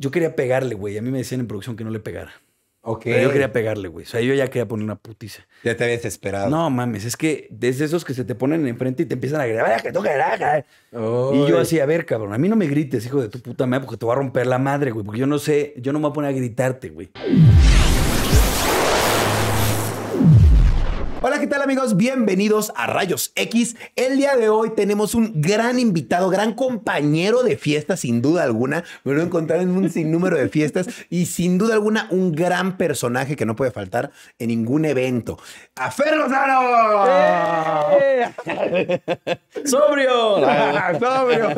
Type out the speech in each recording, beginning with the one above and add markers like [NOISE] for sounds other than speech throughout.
Yo quería pegarle, güey. A mí me decían en producción que no le pegara. Ok. Pero yo quería pegarle, güey. O sea, yo ya quería poner una putiza. Ya te habías esperado. No mames, es que desde esos que se te ponen enfrente y te empiezan a gritar, que toca y yo así, a ver, cabrón, a mí no me grites, hijo de tu puta madre, porque te voy a romper la madre, güey. Porque yo no sé, yo no me voy a poner a gritarte, güey. Hola, ¿qué tal amigos? Bienvenidos a Rayos X. El día de hoy tenemos un gran invitado, gran compañero de fiesta, sin duda alguna. Me lo he encontrado en un sinnúmero de fiestas y sin duda alguna un gran personaje que no puede faltar en ningún evento. ¡A Fer ¡Eh! ¡Sobrio! ¡Ah, ¡Sobrio!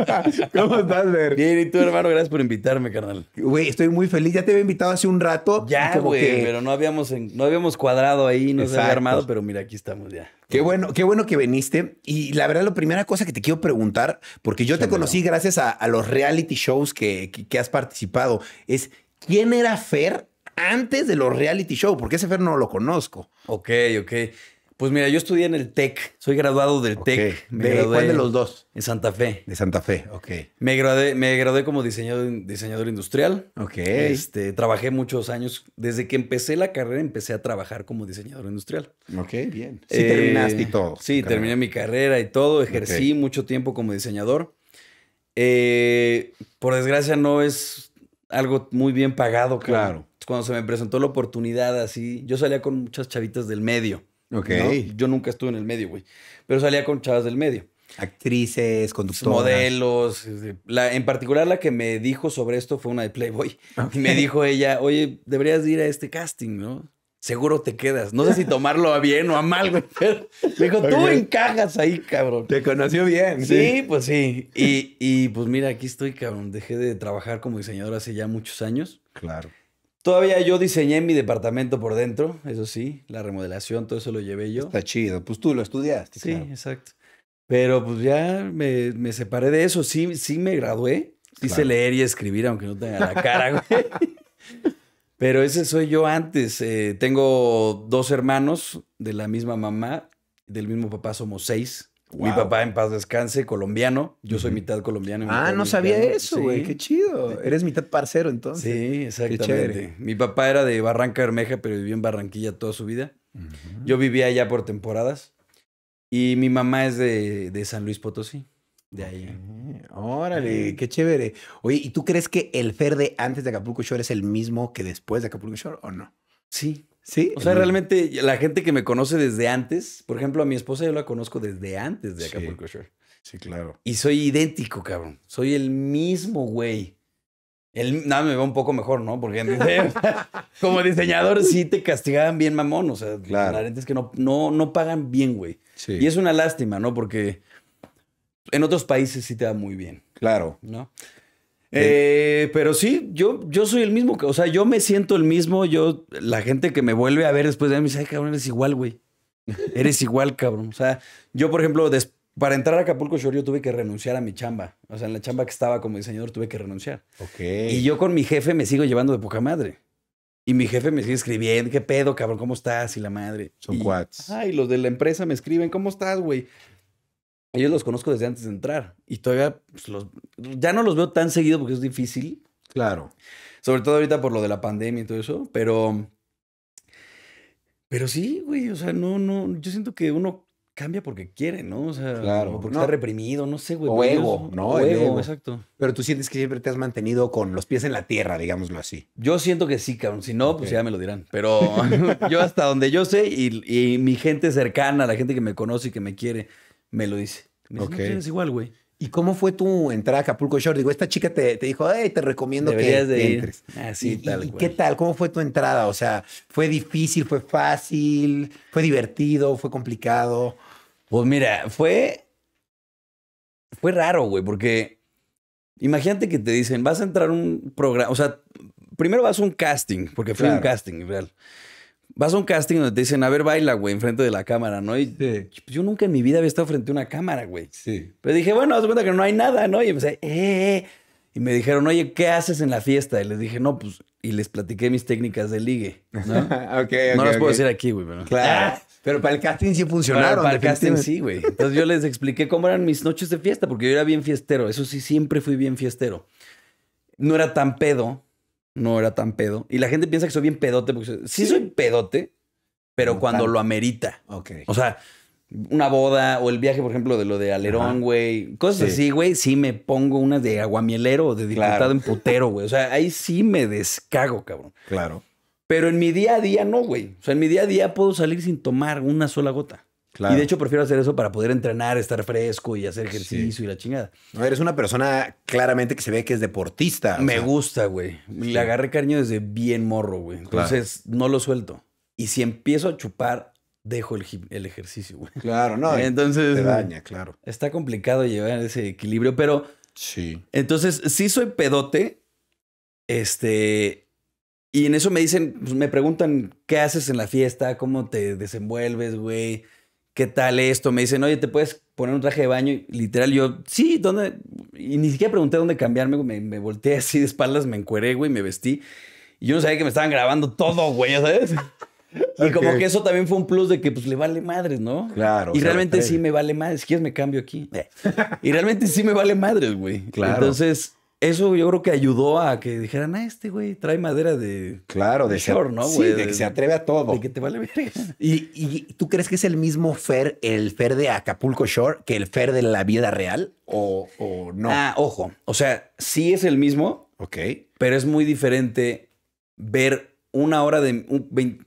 ¿Cómo estás, Fer? Bien, y tú, hermano, gracias por invitarme, carnal. Güey, estoy muy feliz. Ya te había invitado hace un rato. Ya, güey, pero no habíamos, no habíamos cuadrado ahí, no se había armado, pero mira, aquí estamos ya. Qué bueno, qué bueno que viniste. Y la verdad, la primera cosa que te quiero preguntar, porque yo te conocí gracias a, los reality shows que, que, has participado, es quién era Fer antes de los reality shows, porque ese Fer no lo conozco. Ok, ok. Pues mira, yo estudié en el TEC, soy graduado del TEC. ¿De cuál de los dos? En Santa Fe. De Santa Fe, ok. Me gradué, me gradué como diseñador, diseñador industrial. Ok. Este, trabajé muchos años. Desde que empecé la carrera empecé a trabajar como diseñador industrial. Ok, bien. Sí, eh, terminaste y todo. Sí, terminé mi carrera y todo. Ejercí mucho tiempo como diseñador. Eh, por desgracia no es algo muy bien pagado. Claro. Cuando se me presentó la oportunidad así, yo salía con muchas chavitas del medio. Ok. Yo nunca estuve en el medio, güey. Pero salía con chavas del medio. Actrices, conductores. Modelos. Este, la, en particular, la que me dijo sobre esto fue una de Playboy. Ah, y me dijo ella, oye, deberías ir a este casting, ¿no? Seguro te quedas. No sé si tomarlo a bien o a mal, güey. me dijo, tú encajas ahí, cabrón. Te conoció bien. Sí, pues sí. Y, y pues mira, aquí estoy, cabrón. Dejé de trabajar como diseñador hace ya muchos años. Claro. Todavía yo diseñé mi departamento por dentro, eso sí, la remodelación, todo eso lo llevé yo. Está chido, pues tú lo estudiaste. Sí, exacto. Pero pues ya me, separé de eso, sí, sí me gradué, quise leer y escribir, aunque no tenga la cara, güey. Pero ese soy yo antes. Eh, tengo dos hermanos de la misma mamá, del mismo papá somos seis. Mi papá en paz descanse, colombiano. Yo soy mitad colombiano. ah, no sabía eso, güey. Qué chido. Eres mitad parcero entonces. Sí, exactamente. Mi papá era de Barranca Bermeja, pero vivió en Barranquilla toda su vida. Yo vivía allá por temporadas. Y mi mamá es de, San Luis Potosí. De ahí. Órale, qué chévere. Oye, ¿y tú crees que el Fer de antes de Acapulco Shore es el mismo que después de Acapulco Shore o no? Sí, Sí, o sea, realmente la gente que me conoce desde antes, por ejemplo, a mi esposa yo la conozco desde antes de Acapulco sí, Sí, claro. Y soy idéntico, cabrón. Soy el mismo güey. El, nada, me va un poco mejor, ¿no? Porque [LAUGHS] como diseñador sí te castigaban bien mamón. O sea, la gente es que no, no, no pagan bien, güey. Sí. Y es una lástima, ¿no? Porque en otros países sí te va muy bien. Claro. ¿No? Eh, pero sí, yo, yo soy el mismo. O sea, yo me siento el mismo. Yo, la gente que me vuelve a ver después de mí me dice, ay, cabrón, eres igual, güey. [LAUGHS] Eres igual, cabrón. O sea, yo, por ejemplo, para entrar a Acapulco Shore, yo tuve que renunciar a mi chamba. O sea, en la chamba que estaba como diseñador, tuve que renunciar. Ok. Y yo con mi jefe me sigo llevando de poca madre. Y mi jefe me sigue escribiendo, ¿qué pedo, cabrón? ¿Cómo estás? Y la madre. Son y, Ay, los de la empresa me escriben, ¿cómo estás, güey? ellos los conozco desde antes de entrar y todavía pues, ya no los veo tan seguido porque es difícil. Claro. Sobre todo ahorita por lo de la pandemia y todo eso, pero... Pero sí, güey, o sea, no, no, yo siento que uno cambia porque quiere, ¿no? O sea, porque está reprimido, no sé, güey. O ¿no? O exacto. Pero tú sientes que siempre te has mantenido con los pies en la tierra, digámoslo así. Yo siento que sí, cabrón. Si no, pues ya me lo dirán. Pero [LAUGHS] yo hasta donde yo sé y, y mi gente cercana, la gente que me conoce y que me quiere, me lo dice. Me dice, pues, igual, güey. ¿Y cómo fue tu entrada a Acapulco Shore? Digo, esta chica te, te dijo, te recomiendo que entres. Así, ah, tal, y, ¿Qué tal? ¿Cómo fue tu entrada? O sea, ¿fue difícil? ¿Fue fácil? ¿Fue divertido? ¿Fue complicado? Pues mira, fue. Fue raro, güey, porque imagínate que te dicen, vas a entrar a un programa. O sea, primero vas a un casting, porque fue un casting, real. Vas a un casting donde te dicen, a ver, baila, güey, enfrente de la cámara, ¿no? Y pues, yo nunca en mi vida había estado frente a una cámara, güey. Sí. Pero dije, bueno, haz cuenta que no hay nada, ¿no? Y eh, eh, eh, Y me dijeron, oye, ¿qué haces en la fiesta? Y les dije, no, pues, y les platiqué mis técnicas de ligue, ¿no? [LAUGHS] las puedo decir aquí, güey, pero... Claro. Pero para el casting sí funcionaron. para el casting sí, güey. Entonces yo les expliqué cómo eran mis noches de fiesta, porque yo era bien fiestero. Eso sí, siempre fui bien fiestero. No era tan pedo, no era tan pedo. Y la gente piensa que soy bien pedote, porque sí, soy pedote, pero cuando lo amerita. Ok. O sea, una boda o el viaje, por ejemplo, de lo de Alerón, güey. Cosas así, güey. Sí me pongo una de aguamielero o de diputado en [LAUGHS] putero, güey. O sea, ahí sí me descago, cabrón. Claro. Pero en mi día a día no, güey. O sea, en mi día a día puedo salir sin tomar una sola gota. Y de hecho prefiero hacer eso para poder entrenar, estar fresco y hacer ejercicio y la chingada. No, eres una persona claramente que se ve que es deportista. Me gusta, güey. Le agarré cariño desde bien morro, güey. Entonces no lo suelto. Y si empiezo a chupar, dejo el, ejercicio, güey. Claro, no. Entonces. daña, claro. Está complicado llevar ese equilibrio, pero. Sí. Entonces, sí soy pedote. Este. Y en eso me dicen, pues, me preguntan, ¿qué haces en la fiesta? ¿Cómo te desenvuelves, güey? ¿qué tal esto? Me dicen, oye, ¿te puedes poner un traje de baño? literal, yo, sí, ¿dónde? Y ni siquiera pregunté dónde cambiarme, me, volteé así de espaldas, me encueré, güey, me vestí. Y yo no sabía que me estaban grabando todo, güey, ¿sabes? Y como que eso también fue un plus de que pues le vale madres, ¿no? Claro. Y realmente sí me vale madres. Si quieres me cambio aquí. Eh. y realmente sí me vale madres, güey. Claro. Entonces, eso yo creo que ayudó a que dijeran, ah, este güey trae madera de. Claro, de, short, ¿no, sí, de que se atreve a todo. De que te vale ver. [LAUGHS] ¿Y, ¿Y, tú crees que es el mismo Fer, el Fer de Acapulco Shore, que el Fer de la vida real o, no? Ah, ojo. O sea, sí es el mismo. Ok. Pero es muy diferente ver una hora de.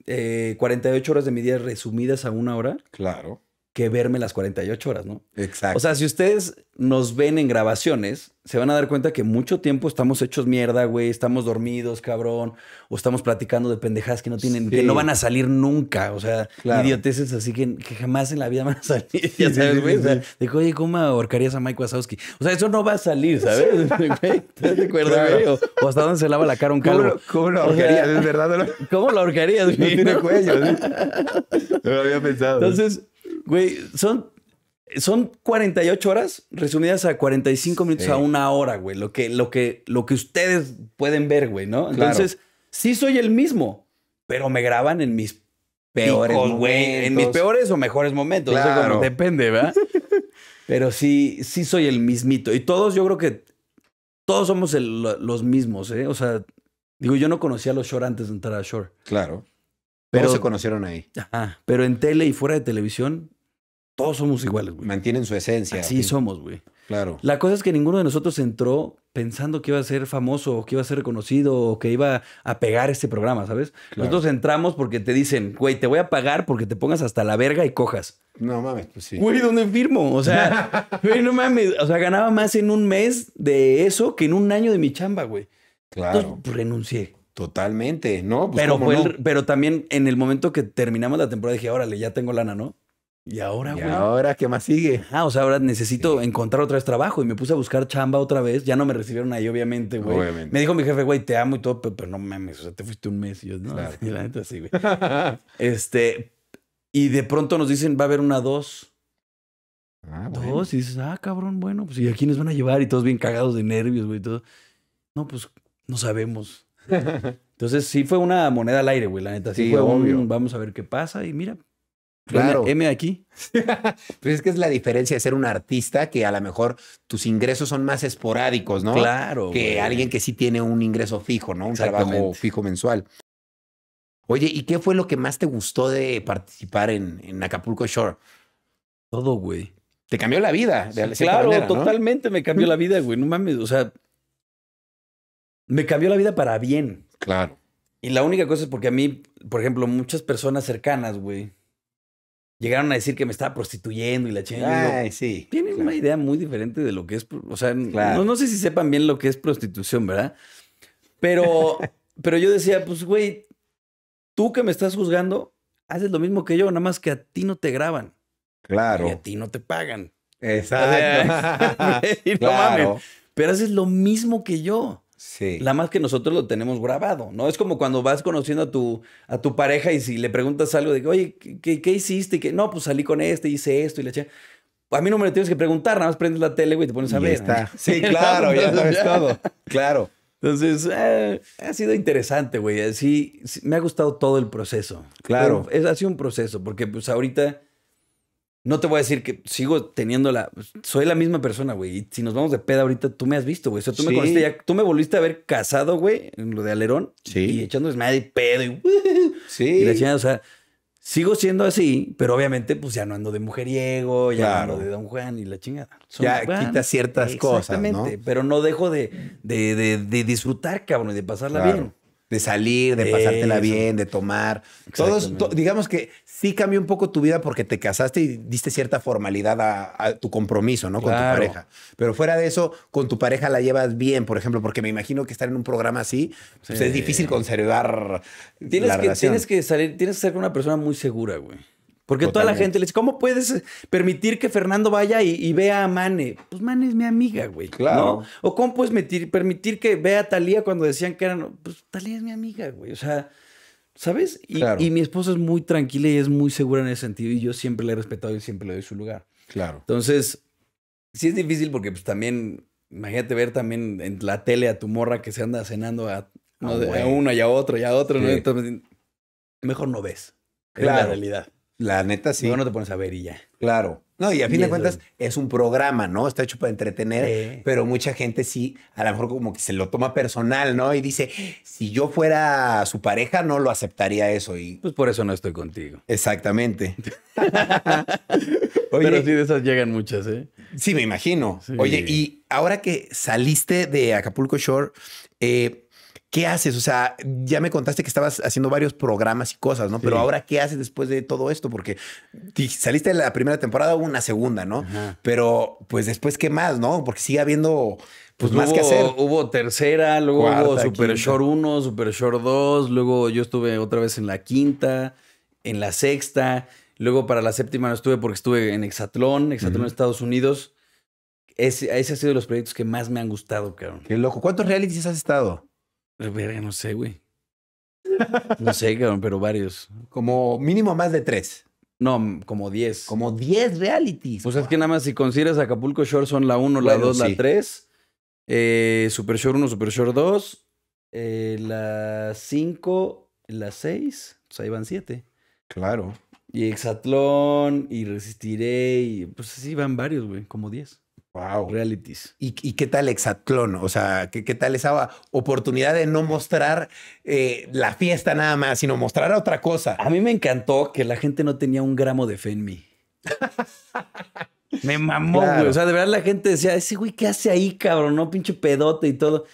eh, 48 horas de mi día resumidas a una hora. Claro que verme las 48 horas, ¿no? Exacto. O sea, si ustedes nos ven en grabaciones, se van a dar cuenta que mucho tiempo estamos hechos mierda, güey, estamos dormidos, cabrón, o estamos platicando de pendejadas que no tienen, que no van a salir nunca, o sea, idioteces así que, que, jamás en la vida van a salir, [LAUGHS] ya sabes, güey, o oye, ¿cómo ahorcarías a Mike Wazowski? O sea, eso no va a salir, ¿sabes? [LAUGHS] ¿Te de O, hasta dónde se lava la cara un cabrón. ¿Cómo lo, ahorcarías? ¿Es verdad? ¿Cómo lo ahorcarías, No tiene cuello, [LAUGHS] No lo había pensado. Entonces Güey, son, son 48 horas resumidas a 45 minutos a una hora, güey. Lo que, lo, que, lo que ustedes pueden ver, güey, ¿no? Entonces, sí soy el mismo, pero me graban en mis peores En mis peores o mejores momentos. Claro. depende, ¿verdad? [LAUGHS] pero sí, sí soy el mismito. Y todos, yo creo que todos somos los mismos, ¿eh? O sea, digo, yo no conocía a los Shore antes de entrar a Shore. Claro. Pero se conocieron ahí. Ajá, pero en tele y fuera de televisión, todos somos iguales, güey. Mantienen su esencia. Así somos, güey. Claro. La cosa es que ninguno de nosotros entró pensando que iba a ser famoso, o que iba a ser reconocido, o que iba a pegar este programa, ¿sabes? Nosotros entramos porque te dicen, güey, te voy a pagar porque te pongas hasta la verga y cojas. No mames, pues sí. Güey, ¿dónde firmo? O sea, [LAUGHS] güey, no mames. O sea, ganaba más en un mes de eso que en un año de mi chamba, güey. Claro. Entonces, pues, renuncié. Totalmente, ¿no? Pues pero, pero también en el momento que terminamos la temporada dije, órale, ya tengo lana, ¿no? ¿Y ahora, güey. ¿Y ahora qué más sigue? Ah, o sea, ahora necesito encontrar otra vez trabajo y me puse a buscar chamba otra vez. Ya no me recibieron ahí, obviamente, güey. Obviamente. Me dijo mi jefe, güey, te amo y todo, pero, no mames, o sea, te fuiste un mes y yo, la neta sí, güey. [LAUGHS] este, y de pronto nos dicen, va a haber una dos. Ah, bueno. Dos, y dices, ah, cabrón, bueno, pues, ¿y a quiénes van a llevar? Y todos bien cagados de nervios, güey, todo. No, pues, no sabemos. [LAUGHS] Entonces, sí fue una moneda al aire, güey, la neta. Sí, vamos a ver qué pasa y mira, pues claro. M aquí. [LAUGHS] pues es que es la diferencia de ser un artista que a lo mejor tus ingresos son más esporádicos, ¿no? Claro. Que alguien que sí tiene un ingreso fijo, ¿no? Un trabajo fijo mensual. Oye, ¿y qué fue lo que más te gustó de participar en, Acapulco Shore? Todo, güey. Te cambió la vida. claro, totalmente me cambió la vida, [LAUGHS] güey. No mames, o sea, me cambió la vida para bien. Claro. Y la única cosa es porque a mí, por ejemplo, muchas personas cercanas, güey, llegaron a decir que me estaba prostituyendo y la chingada. Ay, Tienen una idea muy diferente de lo que es, o sea, no, sé si sepan bien lo que es prostitución, ¿verdad? Pero, [LAUGHS] pero yo decía, pues, güey, tú que me estás juzgando, haces lo mismo que yo, nada más que a ti no te graban. Claro. Y a ti no te pagan. Exacto. [LAUGHS] [LAUGHS] pero haces lo mismo que yo. Sí. La más que nosotros lo tenemos grabado, ¿no? Es como cuando vas conociendo a tu, a tu pareja y si le preguntas algo de que, oye, ¿qué, qué hiciste? que no, pues salí con este, hice esto y la chica. A mí no me lo tienes que preguntar, nada más prendes la tele, güey, y te pones a ver. [LAUGHS] Sí, claro, ya sabes todo. Claro. Entonces, eh, ha sido interesante, güey. Así, me ha gustado todo el proceso. Claro. es, ha sido un proceso, porque pues ahorita no te voy a decir que sigo teniendo la. Pues, soy la misma persona, güey. Y si nos vamos de peda ahorita, tú me has visto, güey. O sea, tú me conociste ya. Tú me volviste a ver casado, güey, en lo de Alerón. Sí. Y echando madre y pedo. Y, sí. Y la chingada, o sea, sigo siendo así, pero obviamente, pues ya no ando de mujeriego, ya no ando de Don Juan y la chingada. ya quita ciertas cosas. Exactamente. Pero no dejo de, de, de, de, disfrutar, cabrón, y de pasarla claro. bien de salir, de pasártela bien, de tomar. Todos, digamos que sí cambió un poco tu vida porque te casaste y diste cierta formalidad a, tu compromiso, ¿no? Con tu pareja. Pero fuera de eso, con tu pareja la llevas bien, por ejemplo, porque me imagino que estar en un programa así pues, es difícil conservar tienes que, Tienes que salir, tienes que ser con una persona muy segura, güey. Porque toda la gente le dice, ¿cómo puedes permitir que Fernando vaya y, vea a Mane? Pues Mane es mi amiga, güey. Claro. O ¿cómo puedes permitir que vea a Talía cuando decían que eran... Pues Talía es mi amiga, güey. O sea, ¿sabes? Y, mi esposa es muy tranquila y es muy segura en ese sentido. Y yo siempre la he respetado y siempre le doy su lugar. Claro. Entonces, sí es difícil porque pues también... Imagínate ver también en la tele a tu morra que se anda cenando a, uno y a otro y a otro. mejor no ves. la realidad. La neta sí. Luego no te pones a ver y ya. Claro. No, y a fin de cuentas es. un programa, ¿no? Está hecho para entretener, pero mucha gente sí, a lo mejor como que se lo toma personal, ¿no? Y dice, si yo fuera su pareja, no lo aceptaría eso. Y... Pues por eso no estoy contigo. Exactamente. [LAUGHS] [LAUGHS] pero sí, de esas llegan muchas, ¿eh? Sí, me imagino. Oye, y ahora que saliste de Acapulco Shore, eh, ¿qué haces? O sea, ya me contaste que estabas haciendo varios programas y cosas, ¿no? Pero ahora, ¿qué haces después de todo esto? Porque saliste de la primera temporada, hubo una segunda, ¿no? Pero, pues después, ¿qué más, no? Porque sigue habiendo pues, pues más que hacer. Hubo tercera, luego Super Short 1, Super Short 2, luego yo estuve otra vez en la quinta, en la sexta, luego para la séptima no estuve porque estuve en Exatlón, Exatlón, Estados Unidos. Ese, ese ha sido de los proyectos que más me han gustado, cabrón. Qué loco. ¿Cuántos realities has estado? Verga, no sé, güey. [LAUGHS] No sé, cabrón, pero varios. Como mínimo más de tres. No, como diez. Como diez realities. Pues es que nada más si consideras Acapulco Shore son la 1, la 2, la 3. Eh, Super Shore 1, Super Shore 2. Eh, la 5, la 6. Pues ahí van 7. Claro. Y Exatlón, y Resistiré, y pues sí, van varios, güey, como 10. Wow. Realities. ¿Y, qué tal Hexatlón? O sea, ¿qué, ¿qué, tal esa oportunidad de no mostrar eh, la fiesta nada más, sino mostrar otra cosa? A mí me encantó que la gente no tenía un gramo de fe en mí. me mamó, güey. O sea, de verdad la gente decía, ese güey, ¿qué hace ahí, cabrón? No, pinche pedote y todo.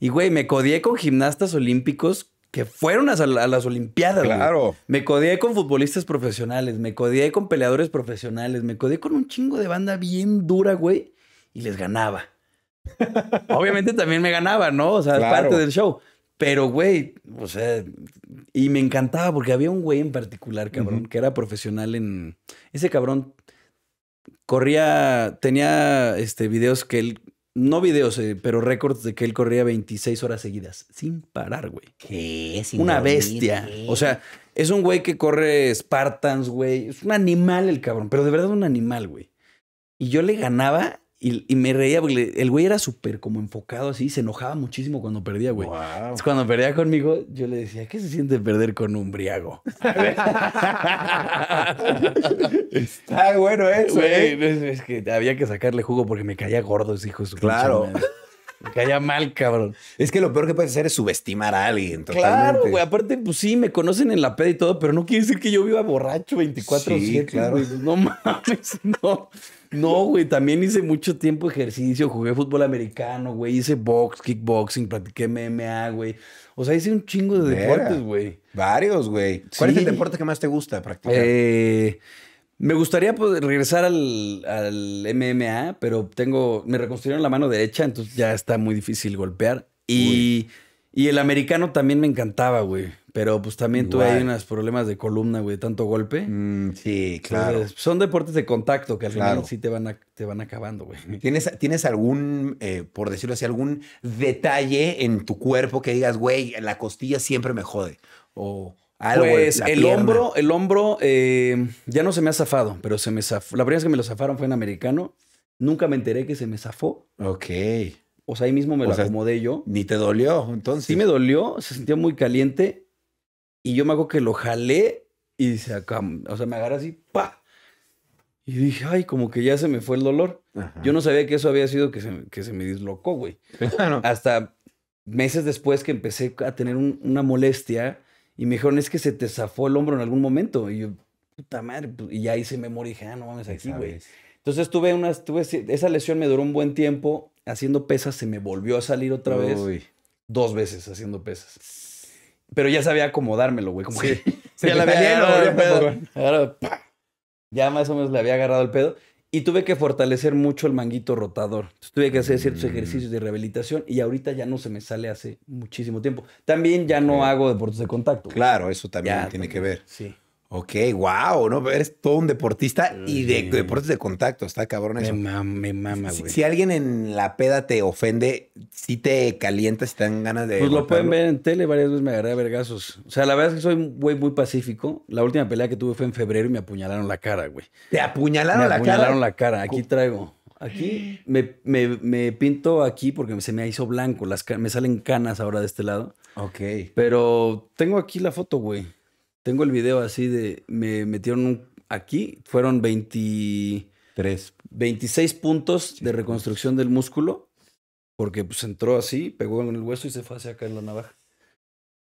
Y, güey, me codié con gimnastas olímpicos que fueron a, las Olimpiadas. Claro. Me codié con futbolistas profesionales, me codié con peleadores profesionales, me codié con un chingo de banda bien dura, güey y les ganaba. [LAUGHS] Obviamente también me ganaba, ¿no? O sea, parte del show. Pero, güey, o sea, y me encantaba porque había un güey en particular, cabrón, que era profesional en. Ese cabrón corría, tenía este, videos que él. No videos, eh, pero récords de que él corría 26 horas seguidas, sin parar, güey. ¿Qué? una bestia. O sea, es un güey que corre Spartans, güey. Es un animal el cabrón, pero de verdad un animal, güey. Y yo le ganaba y, me reía porque el güey era súper como enfocado así, se enojaba muchísimo cuando perdía, güey. cuando perdía conmigo, yo le decía, ¿qué se siente perder con un briago? [LAUGHS] Está bueno eso, güey. ¿eh? Es, que había que sacarle jugo porque me caía gordo ese hijo Claro. Me caía mal, cabrón. Es que lo peor que puedes hacer es subestimar a alguien. Totalmente. Claro, güey. Aparte, pues sí, me conocen en la peda y todo, pero no quiere decir que yo viva borracho 24-7. Sí, claro. No mames, [LAUGHS] no. No, güey, también hice mucho tiempo ejercicio, jugué fútbol americano, güey, hice box, kickboxing, practiqué MMA, güey. O sea, hice un chingo de deportes, güey. Varios, güey. ¿Cuál es el deporte que más te gusta practicar? Eh, me gustaría pues, regresar al, MMA, pero tengo, me reconstruyeron la mano derecha, entonces ya está muy difícil golpear. Y... Y el americano también me encantaba, güey. Pero pues también tú tuve unos problemas de columna, güey, tanto golpe. Mm, sí, claro. son deportes de contacto que al final sí te van, a, te van acabando, güey. [LAUGHS] ¿Tienes, ¿Tienes algún, eh, por decirlo así, algún detalle en tu cuerpo que digas, güey, la costilla siempre me jode? O algo. Pues el hombro, el hombro eh, ya no se me ha zafado, pero se me zafó. La primera vez que me lo zafaron fue en americano. Nunca me enteré que se me zafó. Ok. O sea, ahí mismo me lo acomodé yo. Ni te dolió, entonces. Sí me dolió, se sentía muy caliente y yo me hago que lo jalé y se o sea, me agarra así, pa. Y dije, ay, como que ya se me fue el dolor. Yo no sabía que eso había sido que se, que se me dislocó, güey. Hasta meses después que empecé a tener una molestia y me dijeron, es que se te zafó el hombro en algún momento. Y yo, puta madre, pues, y ya se me y dije, ah, no mames, aquí, güey. Entonces tuve una, tuve, esa lesión me duró un buen tiempo haciendo pesas se me volvió a salir otra vez. Dos veces haciendo pesas. Pero ya sabía acomodármelo, güey. Como que [LAUGHS] [LAUGHS] ya ya más o menos le había agarrado el pedo. Y tuve que fortalecer mucho el manguito rotador. tuve que hacer ciertos mm. ejercicios de rehabilitación y ahorita ya no se me sale hace muchísimo tiempo. También ya no hago deportes de contacto. Claro, eso también tiene que ver. Sí. Ok, wow, ¿no? Eres todo un deportista y de deportes de contacto, está cabrón eso. Me güey. Si, alguien en la peda te ofende, si te calientas, si te dan ganas de. Pues lo pueden ver en tele, varias veces me agarré a vergazos. O sea, la verdad es que soy un güey muy pacífico. La última pelea que tuve fue en febrero y me apuñalaron la cara, güey. ¿Te apuñalaron me la apuñalaron cara? Me apuñalaron la cara, aquí traigo. Aquí me, me, pinto aquí porque se me hizo blanco. Las, me salen canas ahora de este lado. Ok. Pero tengo aquí la foto, güey. Tengo el video así de, me metieron aquí, fueron 23, 26 puntos de reconstrucción del músculo, porque pues entró así, pegó en el hueso y se fue hacia acá en la navaja.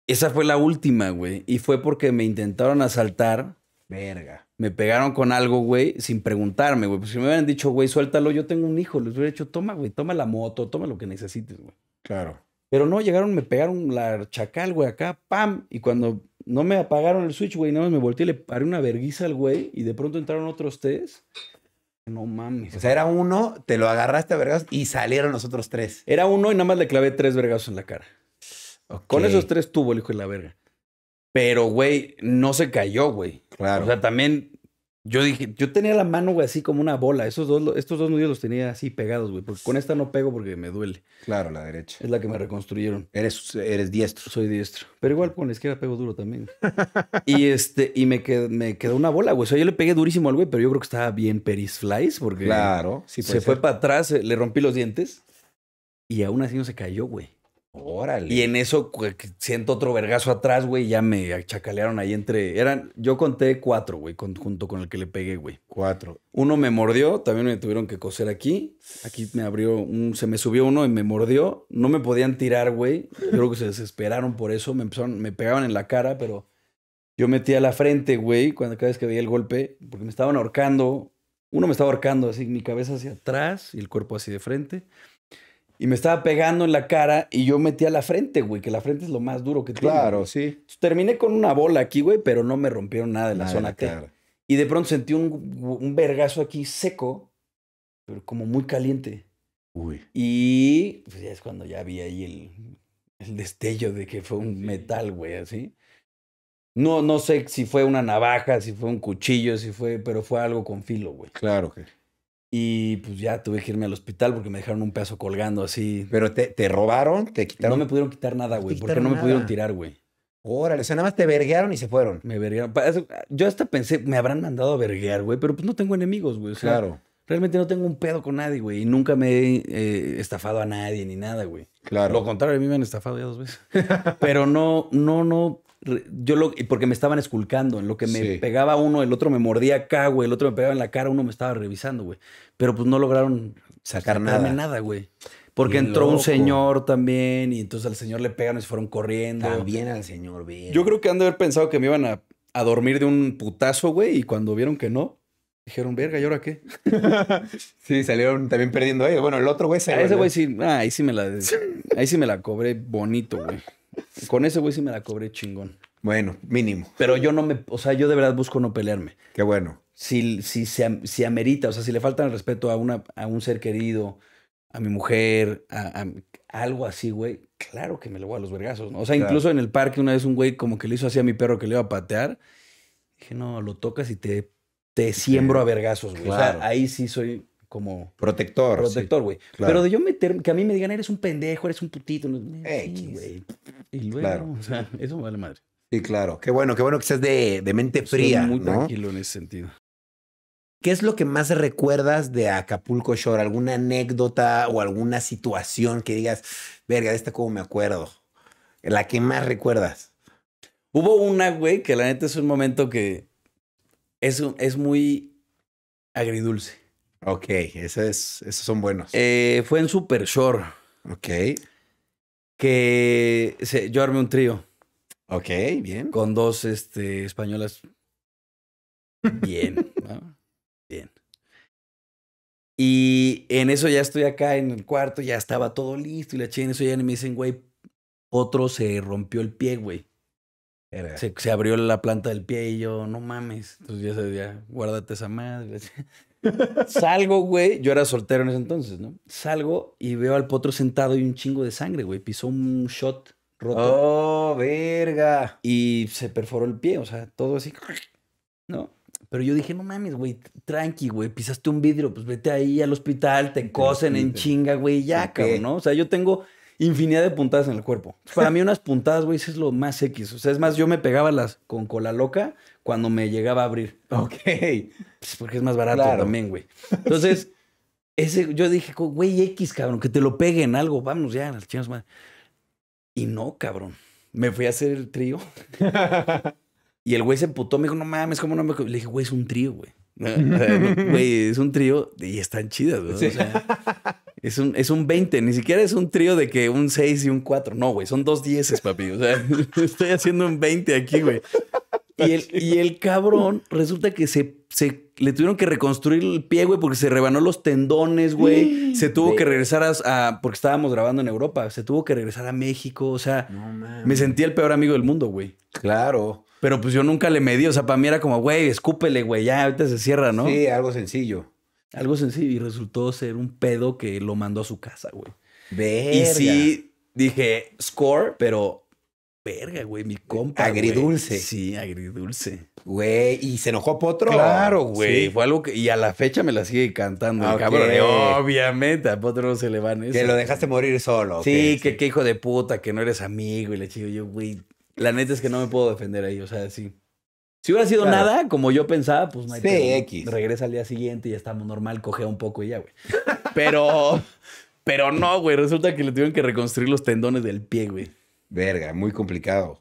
Esa fue la última, güey, y fue porque me intentaron asaltar. Verga. Me pegaron con algo, güey, sin preguntarme, güey. Pues si me hubieran dicho, güey, suéltalo, yo tengo un hijo, les hubiera dicho, toma, güey, toma la moto, toma lo que necesites, güey. Claro. Pero no, llegaron, me pegaron la chacal, güey, acá, pam, y cuando no me apagaron el switch, güey. Nada más me volteé y le paré una verguiza al güey. Y de pronto entraron otros tres. No mames. O sea, era uno, te lo agarraste a vergas y salieron los otros tres. Era uno y nada más le clavé tres vergazos en la cara. Con esos tres tuvo el hijo de la verga. Pero, güey, no se cayó, güey. Claro. O sea, también yo dije, yo tenía la mano, güey, así como una bola. Esos dos, estos dos nudillos los tenía así pegados, güey. Porque con esta no pego porque me duele. Claro, la derecha. Es la que me reconstruyeron. Eres, eres diestro. Soy diestro. Pero igual con la izquierda pego duro también. [LAUGHS] y este, y me, quedó me quedó una bola, güey. O sea, yo le pegué durísimo al güey, pero yo creo que estaba bien Peris Flies porque. Claro, Se fue para atrás, eh, le rompí los dientes y aún así no se cayó, güey. Y en eso siento otro vergazo atrás, güey, ya me achacalearon ahí entre. Eran, yo conté cuatro, güey, junto con el que le pegué, güey. Cuatro. Uno me mordió, también me tuvieron que coser aquí. Aquí me abrió un, se me subió uno y me mordió. No me podían tirar, güey. creo que se desesperaron por eso. Me empezaron, me pegaban en la cara, pero yo metía la frente, güey, cuando cada vez que veía el golpe, porque me estaban ahorcando. Uno me estaba ahorcando así, mi cabeza hacia atrás y el cuerpo así de frente. Y me estaba pegando en la cara y yo metí a la frente, güey, que la frente es lo más duro que tiene. Claro, sí. terminé con una bola aquí, güey, pero no me rompieron nada en la zona Y de pronto sentí un, vergazo aquí seco, pero como muy caliente. Uy. Y pues es cuando ya vi ahí el, destello de que fue un metal, güey, así. No, no sé si fue una navaja, si fue un cuchillo, si fue, pero fue algo con filo, güey. Claro que. Y pues ya tuve que irme al hospital porque me dejaron un pedazo colgando así. ¿Pero te, robaron? ¿Te quitaron? No me pudieron quitar nada, güey. porque no me pudieron tirar, güey. Órale, o sea, nada más te verguearon y se fueron. Me verguearon. Yo hasta pensé, me habrán mandado a verguear, güey, pero pues no tengo enemigos, güey. claro. Realmente no tengo un pedo con nadie, güey. Y nunca me he eh, estafado a nadie ni nada, güey. Claro. Lo contrario, a mí me han estafado ya dos veces. [LAUGHS] pero no, no, no, yo lo, porque me estaban esculcando, en lo que me pegaba uno, el otro me mordía acá, güey, el otro me pegaba en la cara, uno me estaba revisando, güey. Pero pues no lograron sacar nada. nada, güey. Porque entró un señor también y entonces al señor le pegaron y se fueron corriendo. También al señor, bien. Yo creo que han de haber pensado que me iban a, dormir de un putazo, güey, y cuando vieron que no, Dijeron, verga, ¿y ahora qué? [LAUGHS] sí, salieron también perdiendo ellos. Bueno, el otro güey se... A ese güey sí, ah, ahí sí me la... Ahí sí me la cobré bonito, güey. Con ese güey sí me la cobré chingón. Bueno, mínimo. Pero yo no me, o sea, yo de verdad busco no pelearme. Qué bueno. Si, si, si, amerita, o sea, si le faltan el respeto a, una, a un ser querido, a mi mujer, a, algo así, güey, claro que me lo voy a los vergazos. ¿no? O sea, incluso en el parque una vez un güey como que le hizo así a mi perro que le iba a patear. Dije, no, lo tocas y te, te siembro a vergazos, güey. O sea, ahí sí soy como protector. Protector, güey. Pero de yo meter... que a mí me digan, eres un pendejo, eres un putito. X, güey. Y luego, claro. o sea, eso vale madre. Sí, claro. Qué bueno, qué bueno que seas de, de mente fría. muy tranquilo en ese sentido. ¿Qué es lo que más recuerdas de Acapulco Shore? ¿Alguna anécdota o alguna situación que digas, verga, de esta cómo me acuerdo? La que más recuerdas. Hubo una, güey, que la neta es un momento que es, un, es muy agridulce. Ok, esos son buenos. Eh, fue en Super Shore. Ok. Que yo armé un trío. Ok, bien. Con dos este, españolas. Bien, Bien. Y en eso ya estoy acá en el cuarto, ya estaba todo listo y la china eso ya me dicen, güey, otro se rompió el pie, güey. Se, se, abrió la planta del pie y yo, no mames. Entonces ya, ya guárdate esa madre. Salgo, güey. Yo era soltero en ese entonces, ¿no? Salgo y veo al potro sentado y un chingo de sangre, güey. Pisó un shot roto. ¡Oh, verga! Y se perforó el pie, o sea, todo así, ¿no? Pero yo dije, no mames, güey, tranqui, güey, pisaste un vidrio, pues vete ahí al hospital, te cosen en chinga, güey, ya, cabrón, ¿no? O sea, yo tengo infinidad de puntadas en el cuerpo. Para mí unas puntadas, güey, eso es lo más X. O sea, es más, yo me pegaba las con cola loca cuando me llegaba a abrir. Ok. Pues porque es más barato también, güey. Entonces, [LAUGHS] ese, yo dije, güey, X, cabrón, que te lo peguen algo, vamos ya, las chinas madre. Y no, cabrón. Me fui a hacer el trío. [LAUGHS] y el güey se emputó, me dijo, no mames, ¿cómo no me.? Le dije, güey, es un trío, güey. [LAUGHS] Güey, es un trío y están chidas, güey. O sea, es un, es un 20, ni siquiera es un trío de que un 6 y un 4. No, güey, son dos 10, papi. O sea, estoy haciendo un 20 aquí, güey. Y el, cabrón resulta que se, le tuvieron que reconstruir el pie, güey, porque se rebanó los tendones, güey. [GASPS] Se tuvo que regresar a, Porque estábamos grabando en Europa. Se tuvo que regresar a México. O sea, me sentí el peor amigo del mundo, güey. Claro. Pero pues yo nunca le medí. O sea, para mí era como, güey, escúpele, güey, ya, ahorita se cierra, ¿no? Sí, algo sencillo. Algo sencillo. Y resultó ser un pedo que lo mandó a su casa, güey. Verga. Y sí, dije, score, pero Verga, güey, mi eh, compa. Agridulce. Sí, agridulce. Güey, ¿y se enojó Potro? Claro, güey. Sí. Fue algo que. Y a la fecha me la sigue cantando, cabrón. Eh, obviamente, a Potro no se le van eso. Que lo dejaste morir solo. Sí, que hijo de puta, que no eres amigo. Y le chido, yo, güey. La neta es que no me puedo defender ahí, o sea, sí. Si hubiera sido nada, como yo pensaba, pues no Regresa al día siguiente y ya estamos normal, cogea un poco y ya, güey. [LAUGHS] Pero, pero no, güey. Resulta que le tuvieron que reconstruir los tendones del pie, güey. Verga, muy complicado.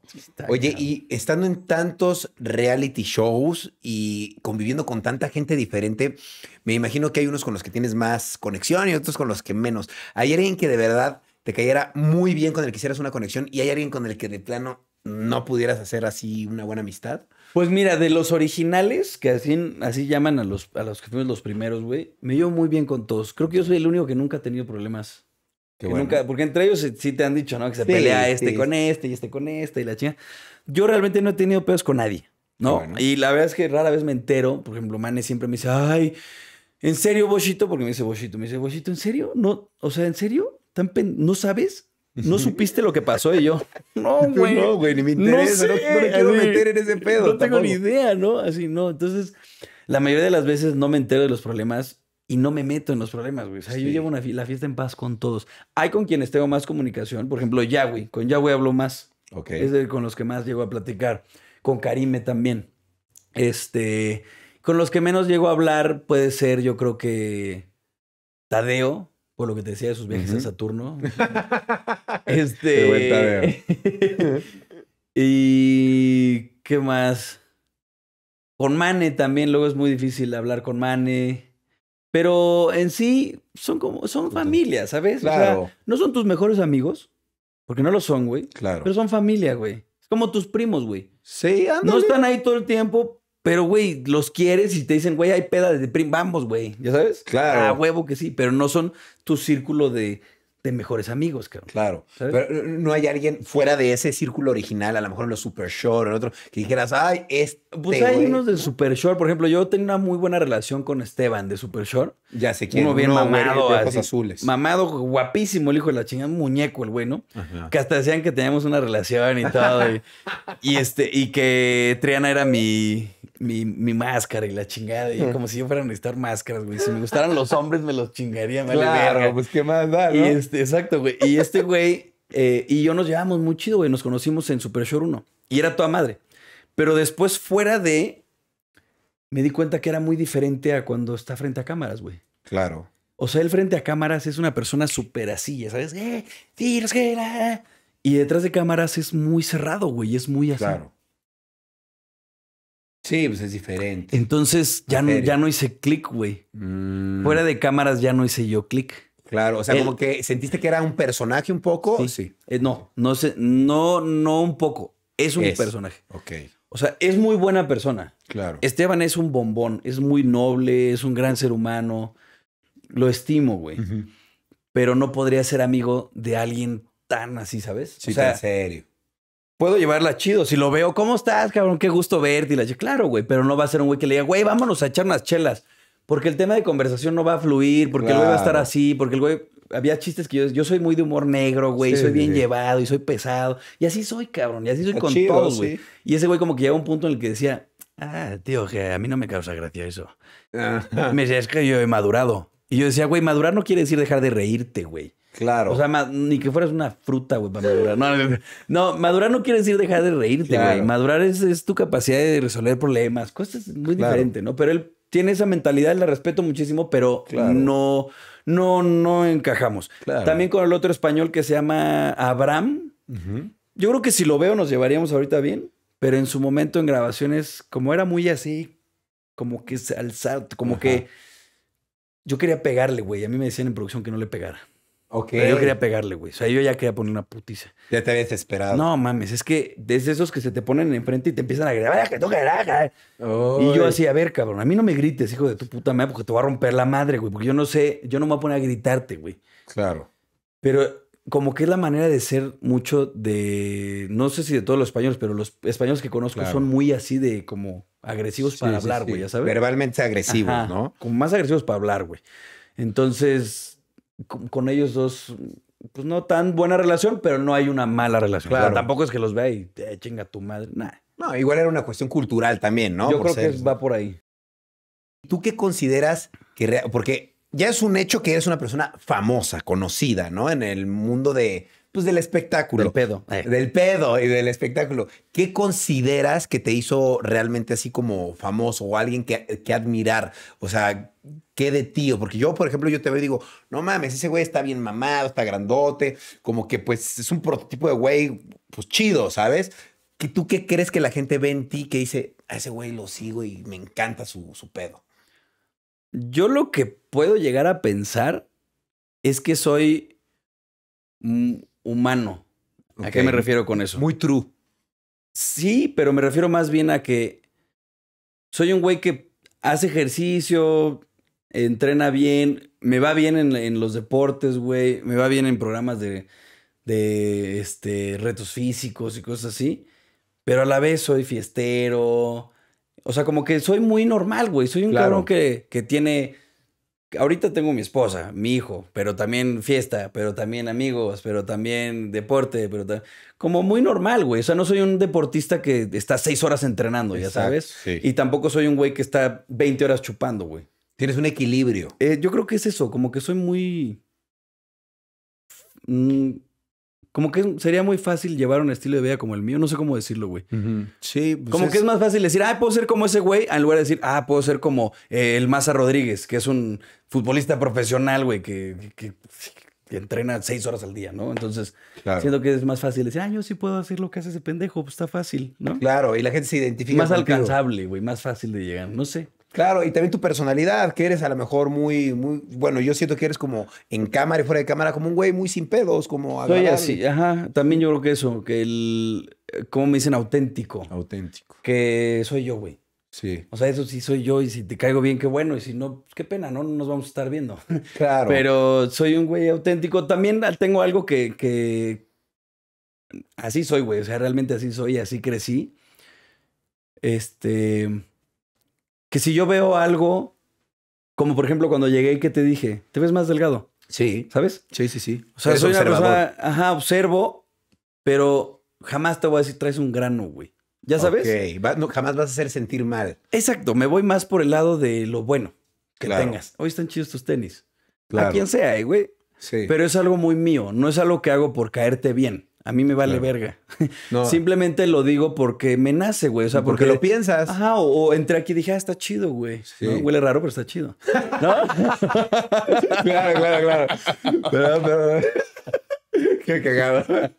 Oye, y estando en tantos reality shows y conviviendo con tanta gente diferente, me imagino que hay unos con los que tienes más conexión y otros con los que menos. ¿Hay alguien que de verdad te cayera muy bien con el que hicieras una conexión y hay alguien con el que de plano no pudieras hacer así una buena amistad? Pues mira, de los originales, que así, así llaman a los, a los que fuimos los primeros, güey, me llevo muy bien con todos. Creo que yo soy el único que nunca ha tenido problemas porque entre ellos sí te han dicho, ¿no? Que se pelea este con este y este con este y la chinga. Yo realmente no he tenido pedos con nadie, ¿no? Y la verdad es que rara vez me entero. Por ejemplo, Mane siempre me dice, ay, ¿en serio, Boshito? Porque me dice Boshito. Me dice, Boshito, ¿en serio? No, o sea, ¿en serio? ¿No sabes? ¿No [LAUGHS] supiste lo que pasó? Y yo, no, [LAUGHS] güey. No, güey, ni me interesa. No, quiero meter en ese pedo. No tengo ni idea, ¿no? Así, no. Entonces, la mayoría de las veces no me entero de los problemas y no me meto en los problemas, güey. yo llevo una, la fiesta en paz con todos. Hay con quienes tengo más comunicación, por ejemplo, Yahweh. Con Yahweh hablo más. Ok. Es de, con los que más llego a platicar. Con Karime también. Este, con los que menos llego a hablar puede ser, yo creo que Tadeo, por lo que te decía de sus viajes a Saturno. [LAUGHS] este. [LAUGHS] y qué más. Con Mane también, luego es muy difícil hablar con Mane. Pero en sí son como, son familias ¿sabes? Claro. no son tus mejores amigos, porque no lo son, güey. Claro. Pero son familia, güey. Es como tus primos, güey. Sí, ándale. No están ahí todo el tiempo, pero, güey, los quieres y te dicen, güey, hay peda de prim, vamos, güey. ¿Ya sabes? Claro. A huevo que sí, pero no son tu círculo de, de mejores amigos, claro. Claro. Pero eh, no hay alguien fuera de ese círculo original, a lo mejor en los Super o en otro, que dijeras, ay, este pues hay unos de Super Shore, por ejemplo, yo tenía una muy buena relación con Esteban de Super Shore. Ya sé quién. Uno bien mamado, así, azules. Mamado, guapísimo, el hijo de la chingada, muñeco el güey, ¿no? Que hasta decían que teníamos una relación y todo. y, este, y que Triana era mi, mi, máscara y la chingada. Y como si yo fuera a necesitar máscaras, güey. Si me gustaran los hombres, me los chingaría, me Claro, pues qué más da, ¿no? Y este, exacto, güey. Y este güey eh, y yo nos llevamos muy chido, güey. Nos conocimos en Super Shore 1. Y era toda madre. Pero después, fuera de, me di cuenta que era muy diferente a cuando está frente a cámaras, güey. Claro. O sea, él frente a cámaras es una persona súper así, sabes, eh, tiros que la... Y detrás de cámaras es muy cerrado, güey, es muy así. Claro. Sí, pues es diferente. Entonces ya no, ya no hice clic, güey. Mm. Fuera de cámaras ya no hice yo clic. Claro, o sea, como que sentiste que era un personaje un poco. Sí, sí. Eh, no, no sé, no, no un poco. Es un personaje. Ok. O sea, es muy buena persona. Claro. Esteban es un bombón, es muy noble, es un gran ser humano. Lo estimo, güey. Pero no podría ser amigo de alguien tan así, ¿sabes? Sí, en serio. Puedo llevarla chido. Si lo veo, ¿cómo estás, cabrón? Qué gusto verte. Y la claro, güey, pero no va a ser un güey que le diga, güey, vámonos a echar unas chelas. Porque el tema de conversación no va a fluir, porque el güey va a estar así, porque el güey había chistes que yo, yo soy muy de humor negro, güey, soy bien llevado y soy pesado. Y así soy, cabrón, y así soy ah, con todos, güey. Y ese güey como que llega a un punto en el que decía, ah, tío, que a mí no me causa gracia eso. Me decía, es que yo he madurado. Y yo decía, güey, madurar no quiere decir dejar de reírte, güey. Claro. O sea, ni que fueras una fruta, güey, para madurar. No, madurar no quiere decir dejar de reírte, güey. Madurar es, tu capacidad de resolver problemas, cosas muy diferente, ¿no? Pero él tiene esa mentalidad, la respeto muchísimo, pero no no, no encajamos. También con el otro español que se llama Abraham. Yo creo que si lo veo nos llevaríamos ahorita bien, pero en su momento en grabaciones, como era muy así, como que alzar, como que yo quería pegarle, güey. A mí me decían en producción que no le pegara yo quería pegarle, güey. O sea, yo ya quería poner una putiza. Ya te habías esperado. No mames, es que desde esos que se te ponen enfrente y te empiezan a gritar, que toca la Y yo así, a ver, cabrón, a mí no me grites, hijo de tu puta madre, porque te voy a romper la madre, güey. Porque yo no sé, yo no me voy a poner a gritarte, güey. Claro. Pero como que es la manera de ser mucho de. No sé si de todos los españoles, pero los españoles que conozco son muy así de como agresivos para hablar, güey, ya sabes. Verbalmente agresivos, ¿no? Como más agresivos para hablar, güey. Entonces con, ellos dos, pues no tan buena relación, pero no hay una mala relación. Claro, tampoco es que los vea y eh, chinga tu madre. No, igual era una cuestión cultural también, ¿no? Yo creo que va por ahí. ¿Tú qué consideras que.? Porque ya es un hecho que eres una persona famosa, conocida, ¿no? En el mundo de, pues, del espectáculo. Del pedo. Eh. Del pedo y del espectáculo. ¿Qué consideras que te hizo realmente así como famoso o alguien que, que admirar? O sea, qué de tío. Porque yo, por ejemplo, yo te veo y digo, no mames, ese güey está bien mamado, está grandote, como que pues es un prototipo de güey, pues chido, ¿sabes? ¿Tú qué crees que la gente ve en ti que dice, a ese güey lo sigo y me encanta su, su pedo? Yo lo que puedo llegar a pensar es que soy humano. ¿A qué me refiero con eso? Muy true. Sí, pero me refiero más bien a que soy un güey que hace ejercicio, entrena bien, me va bien en, los deportes, güey, me va bien en programas de, este, retos físicos y cosas así, pero a la vez soy fiestero, o sea, como que soy muy normal, güey, soy un cabrón que, tiene... Ahorita tengo mi esposa, mi hijo, pero también fiesta, pero también amigos, pero también deporte, pero como muy normal, güey. O sea, no soy un deportista que está seis horas entrenando, ya sabes. Y tampoco soy un güey que está 20 horas chupando, güey. Tienes un equilibrio. Eh, yo creo que es eso, como que soy muy... Mm, como que sería muy fácil llevar un estilo de vida como el mío, no sé cómo decirlo, güey. Sí, pues como que es más fácil decir, ah, puedo ser como ese güey, en lugar de decir, ah, puedo ser como eh, el Maza Rodríguez, que es un futbolista profesional, güey, que, que, entrena seis horas al día, ¿no? Entonces, siento que es más fácil decir, ah, yo sí puedo hacer lo que hace ese pendejo, pues está fácil, ¿no? Claro, y la gente se identifica. Más alcanzable, güey, más fácil de llegar, no sé. Claro, y también tu personalidad, que eres a lo mejor muy, muy, bueno, yo siento que eres como en cámara y fuera de cámara, como un güey muy sin pedos, como... Soy así, ajá. También yo creo que eso, que el, ¿cómo me dicen? Auténtico. Auténtico. Que soy yo, güey. Sí. O sea, eso sí soy yo y si te caigo bien, qué bueno. Y si no, pues, qué pena, ¿no? No nos vamos a estar viendo. [LAUGHS] Claro. Pero soy un güey auténtico. También tengo algo que, que... Así soy, güey. O sea, realmente así soy, así crecí. Este que si yo veo algo, como por ejemplo cuando llegué y que te dije, te ves más delgado. Sí. ¿Sabes? Sí, sí, sí. O sea, soy una ajá, observo, pero jamás te voy a decir traes un grano, güey. ¿Ya sabes? jamás vas a hacer sentir mal. Exacto, me voy más por el lado de lo bueno que tengas. Hoy están chidos tus tenis. A quien sea, eh, güey. Sí. Pero es algo muy mío, no es algo que hago por caerte bien. A mí me vale verga. [LAUGHS] Simplemente lo digo porque me nace, güey. O sea, porque, lo piensas. Ajá, o, entré aquí y dije, ah, está chido, güey. Huele raro, pero está chido. [LAUGHS] ¿No? claro, claro, claro. [LAUGHS] Pero, pero... [LAUGHS] Qué cagada.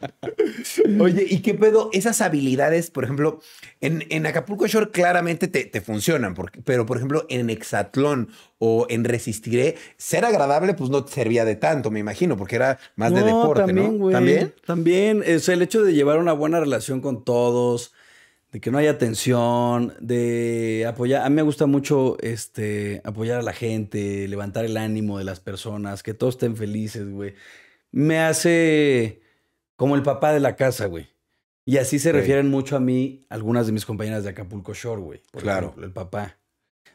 Oye, ¿y qué pedo? Esas habilidades, por ejemplo, en, en Acapulco Shore claramente te, te funcionan, pero por ejemplo, en Exatlón o en Resistiré, ser agradable, pues no te servía de tanto, me imagino, porque era más de deporte, también, ¿no? también, también. Es el hecho de llevar una buena relación con todos, de que no haya tensión, de apoyar. A mí me gusta mucho este, apoyar a la gente, levantar el ánimo de las personas, que todos estén felices, güey me hace como el papá de la casa, güey. Y así se refieren mucho a mí algunas de mis compañeras de Acapulco Shore, güey. Claro. el papá,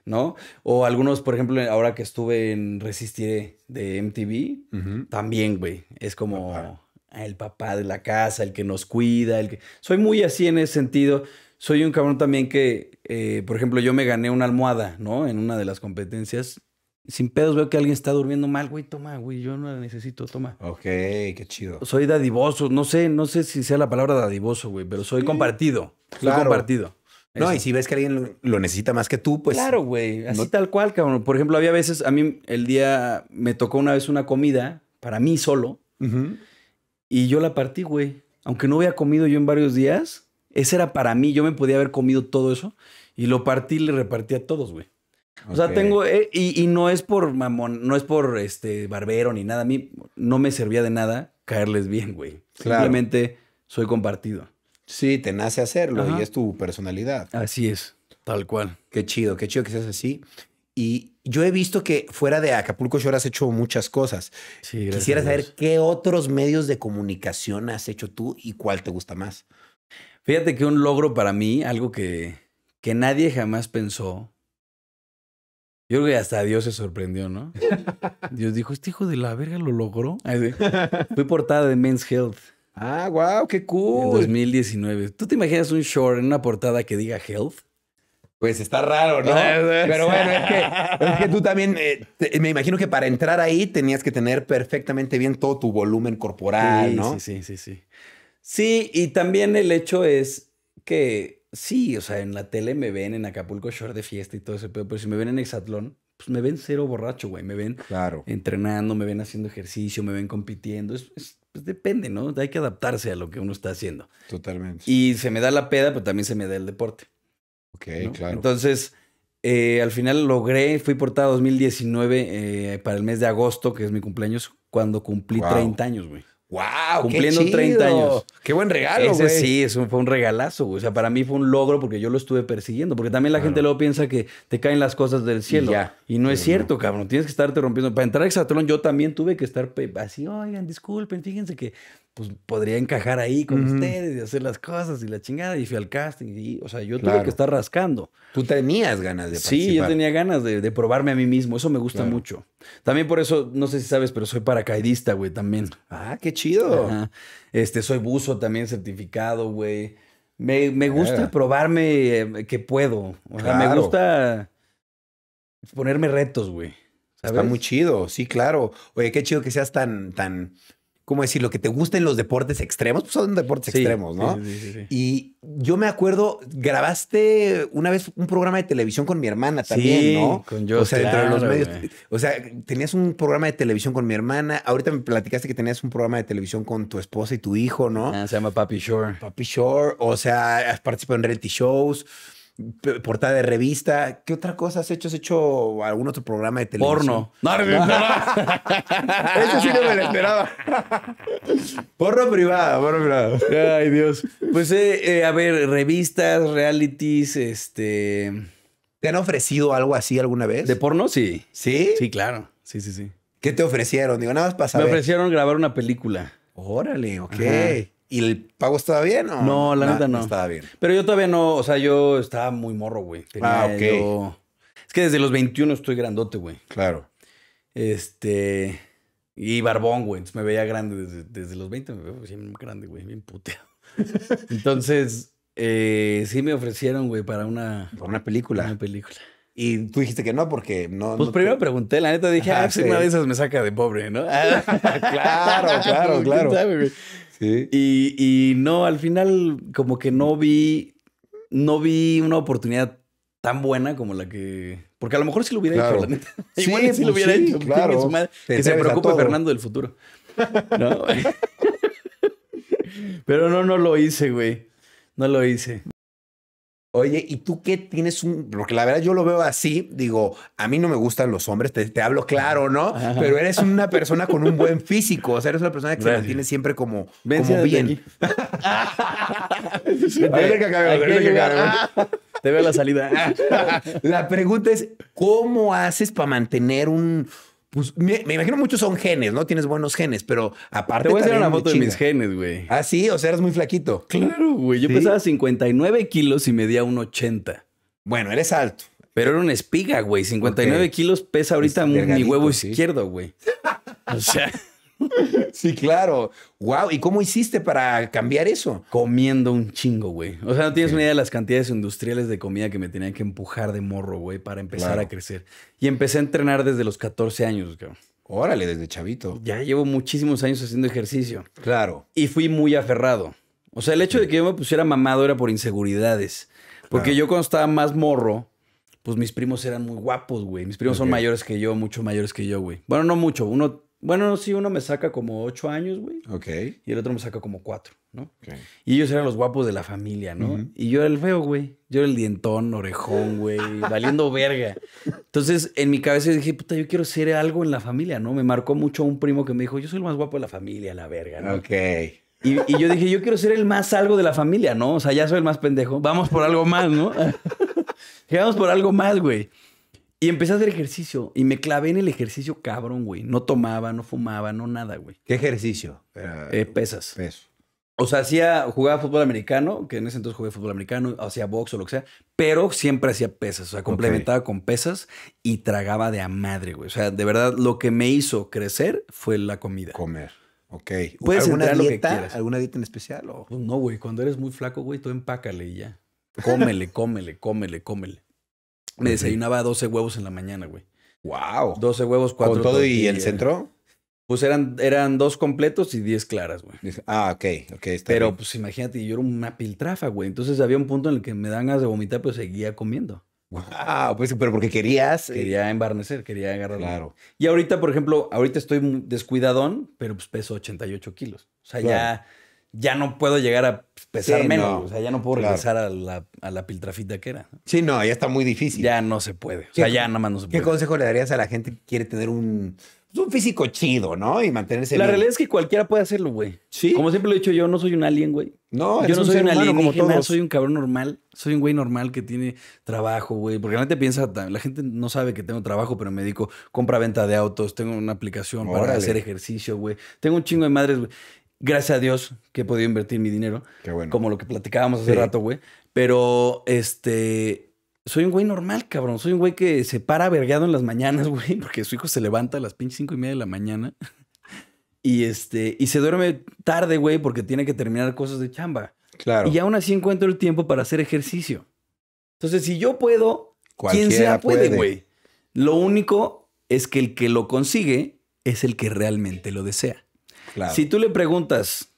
¿no? O algunos, por ejemplo, ahora que estuve en Resistiré de MTV, también, güey. Es como el papá de la casa, el que nos cuida, el que... Soy muy así en ese sentido. Soy un cabrón también que, eh, por ejemplo, yo me gané una almohada, ¿no? En una de las competencias sin pedos veo que alguien está durmiendo mal, güey, toma, güey, yo no la necesito, toma. Ok, qué chido. Soy dadivoso, no sé, no sé si sea la palabra dadivoso, güey, pero soy compartido. Soy compartido. No, y si ves que alguien lo, necesita más que tú, pues. Claro, güey, así tal cual, cabrón. Por ejemplo, había veces, a mí el día me tocó una vez una comida para mí solo y yo la partí, güey. Aunque no había comido yo en varios días, ese era para mí, yo me podía haber comido todo eso y lo partí y le repartí a todos, güey. O sea, tengo, eh, y, no es por mamón, no es por este barbero ni nada. A mí no me servía de nada caerles bien, güey. Simplemente soy compartido. Sí, te nace hacerlo y es tu personalidad. Así es, tal cual. Qué chido, qué chido que seas así. Y yo he visto que fuera de Acapulco Shore has hecho muchas cosas. Sí, Quisiera saber qué otros medios de comunicación has hecho tú y cuál te gusta más. Fíjate que un logro para mí, algo que nadie jamás pensó, yo creo que hasta Dios se sorprendió, ¿no? [LAUGHS] Dios dijo, este hijo de la verga lo logró. Ah, [LAUGHS] Fui portada de Men's Health. Ah, wow, qué cool. 2019. ¿Tú te imaginas un short en una portada que diga Health? Pues está raro, ¿no? Ah, Pero bueno, es que, tú también, eh, me imagino que para entrar ahí tenías que tener perfectamente bien todo tu volumen corporal, ¿no? Sí, sí, sí, sí. Sí, y también el hecho es que Sí, o sea, en la tele me ven en Acapulco Shore de fiesta y todo ese pedo, pero si me ven en Exatlón, pues me ven cero borracho, güey. Me ven entrenando, me ven haciendo ejercicio, me ven compitiendo. Es, es, pues depende, ¿no? Hay que adaptarse a lo que uno está haciendo. Totalmente. Y se me da la peda, pero también se me da el deporte. Ok, claro. Entonces, eh, al final logré, fui portada 2019 eh, para el mes de agosto, que es mi cumpleaños, cuando cumplí 30 años, güey. ¡Wow! Cumpliendo 30 años. ¡Qué buen regalo, Ese güey! sí, fue un regalazo, O sea, para mí fue un logro porque yo lo estuve persiguiendo. Porque también la gente luego piensa que te caen las cosas del cielo. Y, no es cierto, cabrón. Tienes que estarte rompiendo. Para entrar a Exatron yo también tuve que estar así, oigan, disculpen, fíjense que pues podría encajar ahí con ustedes y hacer las cosas y la chingada. Y fui al casting y, o sea, yo tuve que estar rascando. Tú tenías ganas de participar. Sí, yo tenía ganas de, probarme a mí mismo. Eso me gusta mucho. También por eso, no sé si sabes, pero soy paracaidista, güey, también. Ah, qué chido. Este, soy buzo también certificado, güey. Me, ah. gusta probarme eh, que puedo. O sea, me gusta ponerme retos, güey. Está muy chido, sí, claro. Oye, qué chido que seas tan ¿cómo lo Que te gusta en los deportes extremos, pues son deportes extremos, ¿no? y yo me acuerdo, grabaste una vez un programa de televisión con mi hermana también, ¿no? Con yo, o sea, los medios. O sea, tenías un programa de televisión con mi hermana. Ahorita me platicaste que tenías un programa de televisión con tu esposa y tu hijo, ¿no? Ah, se llama Papi Shore. Papi Shore. O sea, has participado en reality shows portada de revista. ¿Qué otra cosa has hecho? ¿Has hecho algún otro programa de televisión? Porno. No, no, [LAUGHS] Eso sí no me lo esperaba. porno privado, porno privado. Ay, Dios. Pues, eh, eh, a ver, revistas, realities, este... ¿Te han ofrecido algo así alguna vez? ¿De porno? Sí. ¿Sí? Sí, claro. Sí, sí, sí. ¿Qué te ofrecieron? Digo, nada más para Me ofrecieron grabar una película. Órale, ok. ¿Y el pago estaba bien o? No, la neta no. Estaba bien. Pero yo todavía no, o sea, yo estaba muy morro, güey. ah, ok. Es que desde los 21 estoy grandote, güey. Claro. Este. Y barbón, güey. Entonces me veía grande desde, los 20, me veía muy pues, grande, güey, bien puteado. [LAUGHS] Entonces, eh, sí me ofrecieron, güey, para una. Para una película. Una película. Y tú dijiste que no, porque no. Pues primero pregunté, la neta dije, ah, si pues, una de esas me saca de pobre, ¿no? [LAUGHS] claro, claro, [LAUGHS] claro. Y, y, no, al final como que no vi, no vi una oportunidad tan buena como la que... Porque a lo mejor sí lo hubiera hecho, la neta. [LAUGHS] Sí, Igual sí lo pues hubiera hecho. Pues, que, se preocupe Fernando del futuro. [LAUGHS] Pero no, no lo hice, güey. No lo hice. Oye, ¿y tú qué tienes un...? Porque la verdad yo lo veo así, digo, a mí no me gustan los hombres, te, hablo claro, ¿no? Pero eres una persona con un buen físico, o sea, eres una persona que se mantiene siempre como, como bien. Te veo la salida. la pregunta es, ¿cómo haces para mantener un pues me, imagino muchos son genes, ¿no? Tienes buenos genes, pero aparte. Te voy a hacer una foto de mis genes, güey. Ah, sí, o sea, eras muy flaquito. Claro, güey. Yo pesaba 59 kilos y medía un 1,80. Bueno, eres alto. Pero era una espiga, güey. 59 kilos pesa ahorita mi huevo izquierdo, güey. [LAUGHS] O sea. [LAUGHS] Sí, claro. Wow. ¿Y cómo hiciste para cambiar eso? Comiendo un chingo, güey. O sea, no tienes ni idea de las cantidades industriales de comida que me tenían que empujar de morro, güey, para empezar a crecer. Y empecé a entrenar desde los 14 años, güey. Órale, desde chavito. Ya llevo muchísimos años haciendo ejercicio. Claro. Y fui muy aferrado. O sea, el hecho de que yo me pusiera mamado era por inseguridades. Porque yo cuando estaba más morro, pues mis primos eran muy guapos, güey. Mis primos son mayores que yo, mucho mayores que yo, güey. Bueno, no mucho, uno bueno, sí, uno me saca como ocho años, güey. Ok. Y el otro me saca como cuatro, ¿no? Y ellos eran los guapos de la familia, ¿no? Y yo era el feo, güey. Yo era el dientón, orejón, güey, [LAUGHS] valiendo verga. Entonces, en mi cabeza dije, puta, yo quiero ser algo en la familia, ¿no? Me marcó mucho un primo que me dijo, yo soy el más guapo de la familia, la verga, ¿no? Ok. Y, y yo dije, yo quiero ser el más algo de la familia, ¿no? O sea, ya soy el más pendejo. Vamos por algo más, ¿no? [LAUGHS] Vamos por algo más, güey. Y empecé a hacer ejercicio y me clavé en el ejercicio cabrón, güey. No tomaba, no fumaba, no nada, güey. ¿Qué ejercicio? Eh, pesas. O sea, hacía, jugaba fútbol americano, que en ese entonces jugué fútbol americano, hacía box o lo que sea, pero siempre hacía pesas, o sea, complementaba con pesas y tragaba de a madre, güey. O sea, de verdad, lo que me hizo crecer fue la comida. Comer. Ok. ¿Puedes ¿Alguna dieta? Lo que quieras. ¿Alguna dieta en especial? O? Pues no, güey. Cuando eres muy flaco, güey, tú empácale y ya. Cómele, [LAUGHS] cómele, cómele, cómele. Me desayunaba 12 huevos en la mañana, güey. ¡Wow! 12 huevos, 4 ¿Con todo y el centro? Pues eran, eran dos completos y 10 claras, güey. Ah, ok, ok. Está pero pues imagínate, yo era una piltrafa, güey. Entonces había un punto en el que me dan ganas de vomitar, pero pues, seguía comiendo. Wow, pues, pero porque querías. Quería embarnecer, quería agarrar. Claro. Y ahorita, por ejemplo, ahorita estoy descuidadón, pero pues peso 88 kilos. O sea, ya ya no puedo llegar a pesar menos. O sea, ya no puedo regresar a, la, piltrafita que era. Sí, no, ya está muy difícil. Ya no se puede. O sea, ya nada más no se puede. ¿Qué consejo le darías a la gente que quiere tener un, pues, un físico chido, ¿no? Y mantenerse La realidad es que cualquiera puede hacerlo, güey. Sí. Como siempre lo he dicho, yo no soy un alien, güey. No, yo no soy un alien como todos. soy un cabrón normal. Soy un güey normal que tiene trabajo, güey. Porque la gente piensa, la gente no sabe que tengo trabajo, pero me dedico compra-venta de autos, tengo una aplicación para hacer ejercicio, güey. Tengo un chingo de madres, güey gracias a Dios que he podido invertir mi dinero. Qué bueno. Como lo que platicábamos hace rato, güey. Pero, este, soy un güey normal, cabrón. Soy un güey que se para vergado en las mañanas, [LAUGHS] güey, porque su hijo se levanta a las pinches cinco y media de la mañana. [LAUGHS] Y este, y se duerme tarde, güey, porque tiene que terminar cosas de chamba. Claro. Y aún así encuentro el tiempo para hacer ejercicio. Entonces, si yo puedo, quien sea puede, güey. Lo único es que el que lo consigue es el que realmente lo desea. Si tú le preguntas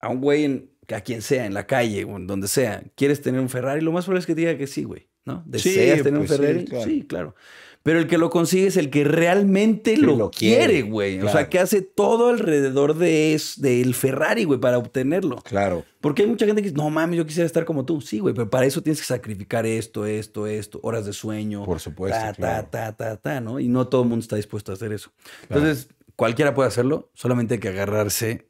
a un güey, a quien sea, en la calle o en donde sea, ¿quieres tener un Ferrari? Lo más probable es que te diga que sí, güey. ¿No? ¿Deseas tener un pues Ferrari? Sí claro. Pero el que lo consigue es el que realmente lo, quiere, güey. O sea, que hace todo alrededor de es, del Ferrari, güey, para obtenerlo. Claro. Porque hay mucha gente que dice, no mames, yo quisiera estar como tú. Sí, güey, pero para eso tienes que sacrificar esto, esto, esto, horas de sueño. Por supuesto. Ta, ta, ta, ¿no? Y no todo el mundo está dispuesto a hacer eso. Entonces, cualquiera puede hacerlo, solamente hay que agarrarse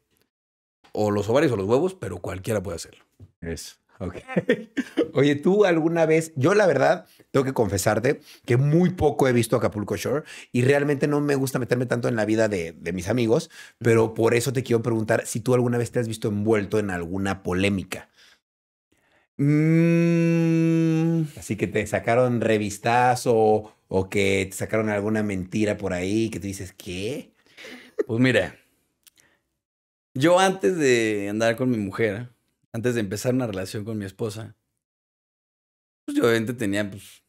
o los ovarios o los huevos, pero cualquiera puede hacerlo. Eso. Ok. [LAUGHS] Oye, tú alguna vez, yo la verdad, tengo que confesarte que muy poco he visto Acapulco Shore y realmente no me gusta meterme tanto en la vida de, mis amigos, pero por eso te quiero preguntar si tú alguna vez te has visto envuelto en alguna polémica. Mm. Así que te sacaron revistas o, que te sacaron alguna mentira por ahí que te dices, ¿qué? Pues mira, yo antes de andar con mi mujer, antes de empezar una relación con mi esposa, pues yo obviamente tenía pues,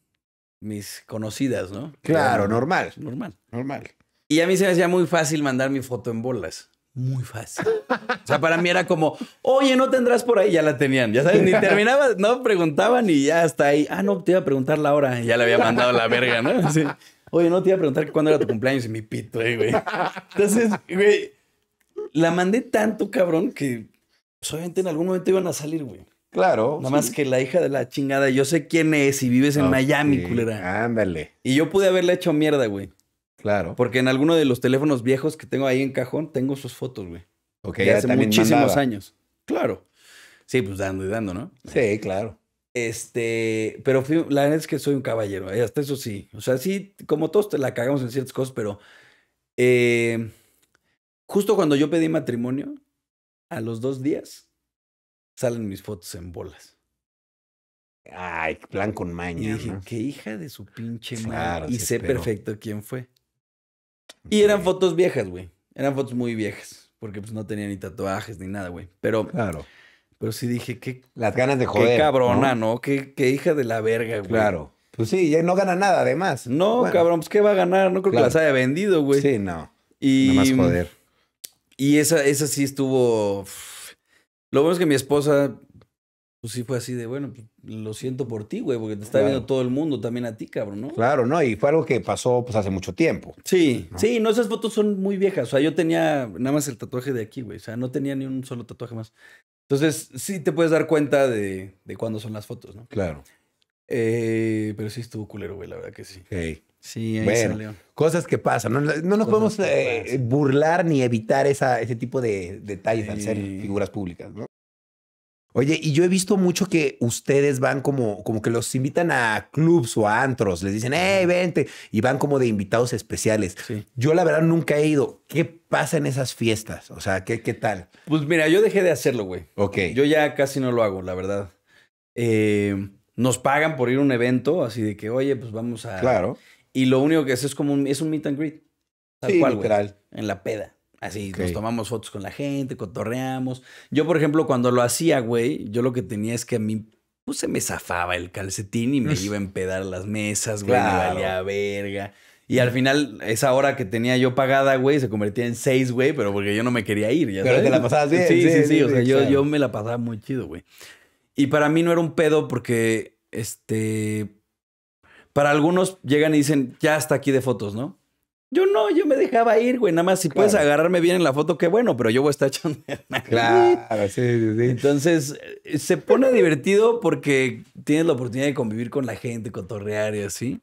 mis conocidas, ¿no? Claro, normal. Normal. Normal. Y a mí se me hacía muy fácil mandar mi foto en bolas. Muy fácil. O sea, para mí era como, oye, no tendrás por ahí, ya la tenían. Ya sabes, ni terminaba, no preguntaban y ya hasta ahí. Ah, no, te iba a preguntar la hora. Ya le había mandado la verga, ¿no? Sí. Oye, no te iba a preguntar cuándo era tu cumpleaños y mi pito, eh, güey. Entonces, güey, la mandé tanto, cabrón, que pues, obviamente en algún momento iban a salir, güey. Claro. Nada más que la hija de la chingada, yo sé quién es y vives en Miami, culera. Ándale. Y yo pude haberle hecho mierda, güey. Claro. Porque en alguno de los teléfonos viejos que tengo ahí en cajón, tengo sus fotos, güey. Ok, ya hace muchísimos años. Claro. Sí, pues dando y dando, ¿no? Sí, claro. Este, pero la verdad es que soy un caballero, eh, hasta eso sí. O sea, sí, como todos te la cagamos en ciertas cosas, pero eh, justo cuando yo pedí matrimonio, a los dos días salen mis fotos en bolas. Ay, plan con maña. Y dije, qué hija de su pinche madre. Y sé perfecto quién fue. Y eran fotos viejas, güey. Eran fotos muy viejas. Porque pues no tenía ni tatuajes ni nada, güey. Pero. Claro. Pero sí dije, qué. Las ganas de joder. Qué cabrona, ¿no? Qué, hija de la verga, güey. Claro. Pues sí, ya no gana nada, además. No, cabrón, pues qué va a ganar. No creo que las haya vendido, güey. Sí, no. Y. Nada más joder. Y esa, esa sí estuvo. Lo bueno es que mi esposa, pues sí fue así de, bueno, pues, lo siento por ti, güey, porque te está viendo todo el mundo, también a ti, cabrón, ¿no? Claro, no, y fue algo que pasó pues hace mucho tiempo. Sí, sí, no, esas fotos son muy viejas. O sea, yo tenía nada más el tatuaje de aquí, güey. O sea, no tenía ni un solo tatuaje más. Entonces, sí te puedes dar cuenta de, de cuándo son las fotos, ¿no? Claro. Eh, pero sí estuvo culero, güey, la verdad que sí. Sí, ahí bueno, Cosas que pasan. No, no nos podemos eh, burlar ni evitar ese tipo de detalles al ser figuras públicas, ¿no? Oye, y yo he visto mucho que ustedes van como, como que los invitan a clubs o a antros, les dicen, hey, vente, y van como de invitados especiales. Yo la verdad nunca he ido. ¿Qué pasa en esas fiestas? O sea, ¿qué, tal? Pues mira, yo dejé de hacerlo, güey. Ok. Yo ya casi no lo hago, la verdad. Eh, nos pagan por ir a un evento, así de que, oye, pues vamos a... Claro. Y lo único que es es como un, es un meet and greet. Tal cual, literal. en la peda. Así nos tomamos fotos con la gente, cotorreamos. Yo, por ejemplo, cuando lo hacía, güey, yo lo que tenía es que a mí pues, se me zafaba el calcetín y me iba a empedar las mesas, güey, me valía verga. Y al mm. final, esa hora que tenía yo pagada, güey, se convertía en seis, güey, pero porque yo no me quería ir. pero te la pasabas bien. Sí, sí, sí. sí, o sea, yo, yo me la pasaba muy chido, güey. Y para mí no era un pedo porque, este, para algunos llegan y dicen, ya hasta aquí de fotos, ¿no? Yo no, yo me dejaba ir, güey. Nada más si puedes agarrarme bien en la foto, qué bueno, pero yo voy a estar [LAUGHS] echando. Claro, sí, sí, Entonces, eh, se pone divertido porque tienes la oportunidad de convivir con la gente, cotorrear y así.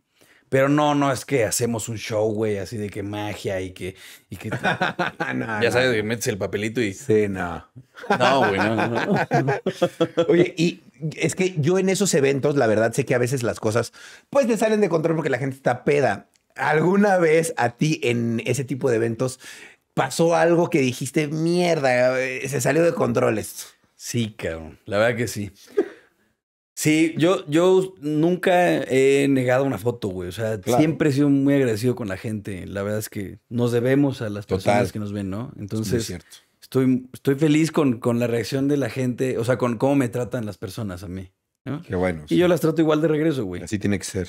Pero no, no es que hacemos un show, güey, así de que magia y que. Y que... [LAUGHS] ya sabes, que metes el papelito y. Sí, no. No, güey, no, [LAUGHS] Oye, y es que yo en esos eventos, la verdad, sé que a veces las cosas, pues te salen de control porque la gente está peda. ¿Alguna vez a ti en ese tipo de eventos pasó algo que dijiste, mierda, eh, se salió de controles? Sí, cabrón, la verdad que sí. Sí, yo, yo nunca he negado una foto, güey. O sea, siempre he sido muy agresivo con la gente. La verdad es que nos debemos a las personas que nos ven, ¿no? Entonces, Estoy, estoy feliz con, con la reacción de la gente, o sea, con cómo me tratan las personas a mí. Qué bueno. Y yo las trato igual de regreso, güey. Así tiene que ser.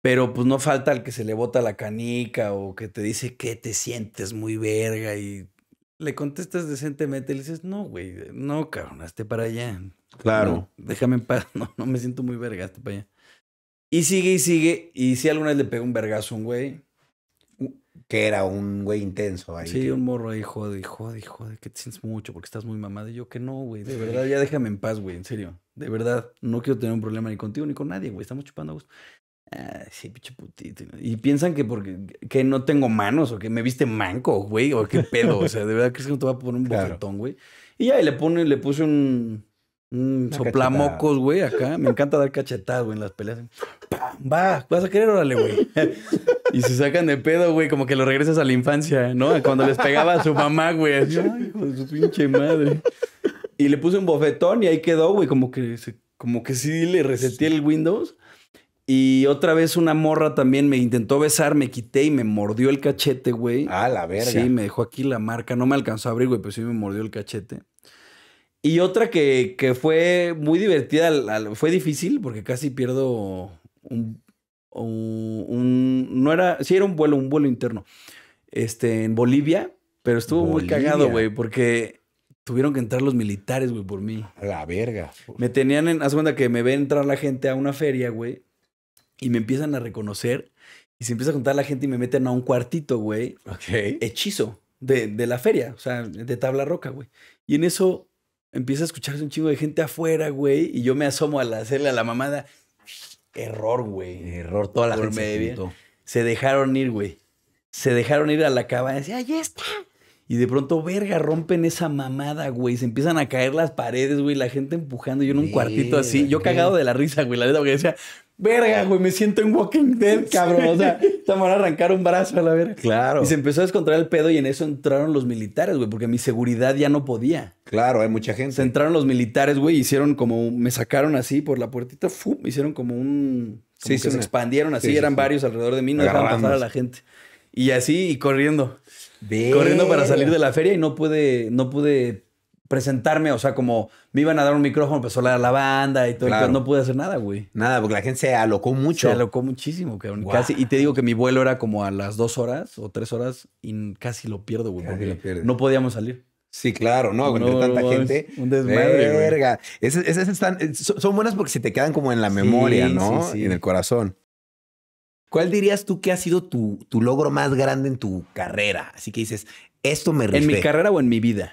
Pero pues no falta el que se le bota la canica o que te dice que te sientes muy verga y le contestas decentemente y le dices, no, güey, no, cabrón, esté para allá. Claro. déjame en paz, [LAUGHS] no, no me siento muy verga, hazte para allá. Y sigue y sigue. Y si alguna vez le pegó un vergazo a un güey. Que era un güey intenso ahí. Sí, un morro ahí, jode, jode, jode, que te sientes mucho porque estás muy mamado. Y yo que no, güey, de verdad, ya déjame en paz, güey, en serio. De verdad, no quiero tener un problema ni contigo ni con nadie, güey, estamos chupando a gusto sí, pinche putito. Y piensan que porque no tengo manos o que me viste manco, güey, o qué pedo. O sea, de verdad crees que no te va a poner un bofetón, güey. Y ya, y le pone, le puse un, soplamocos, güey, acá. Me encanta dar cachetadas, güey, en las peleas. Va, vas a querer, órale, güey. [LAUGHS] Y se sacan de pedo, güey, como que lo regresas a la infancia, ¿no? Cuando les pegaba a su mamá, güey. Ay, hijo su pinche madre. Y le puse un bofetón y ahí quedó, güey, como que como que sí le reseté el Windows. Y otra vez una morra también me intentó besar, me quité y me mordió el cachete, güey. Ah, la verga. Sí, me dejó aquí la marca. No me alcanzó a abrir, güey, pero sí me mordió el cachete. Y otra que, fue muy divertida, fue difícil porque casi pierdo un, No era... Sí, era un vuelo, un vuelo interno. Este, en Bolivia, pero estuvo muy cagado, güey, porque tuvieron que entrar los militares, güey, por mí. La verga. Me tenían en... Haz cuenta que me ve entrar la gente a una feria, güey y me empiezan a reconocer y se empieza a juntar la gente y me meten a un cuartito, güey. Ok. Hechizo de, la feria, o sea, de tabla roca, güey. Y en eso empieza a escucharse un chingo de gente afuera, güey, y yo me asomo a hacerle a la mamada. Error, güey. Error, toda la gente se, dejaron ir, güey. Se dejaron ir a la cabaña. Decía, ahí está, y de pronto, verga, rompen esa mamada, güey. Se empiezan a caer las paredes, güey. La gente empujando. Yo en un cuartito así. Yo cagado de la risa, güey. La verdad, que decía, verga, güey, me siento en Walking Dead, cabrón. O sea, te van a arrancar un brazo a la verga. Claro. Y se empezó a descontrolar el pedo y en eso entraron los militares, güey, porque mi seguridad ya no podía. Claro, hay mucha gente. Se entraron los militares, güey, hicieron como, me sacaron así por la puertita, ¡fum! hicieron como un... sí, se expandieron así, eran varios alrededor de mí, no dejaban pasar a la gente. Y así, y corriendo corriendo para salir de la feria y no pude, no pude presentarme, o sea, como me iban a dar un micrófono, empezó pues, a la banda y todo, y no pude hacer nada, güey. Nada, porque la gente se alocó mucho. Se alocó muchísimo, cabrón. Casi, y te digo que mi vuelo era como a las dos horas o tres horas y casi lo pierdo, güey, porque no podíamos salir. Sí, claro, ¿no? Con tanta gente. Un desmadre. Verga. Esas, están, son buenas porque se te quedan como en la memoria, ¿no? Sí, sí. En el corazón. ¿Cuál dirías tú que ha sido tu, tu logro más grande en tu carrera? Así que dices, esto me rifé. ¿En mi carrera o en mi vida?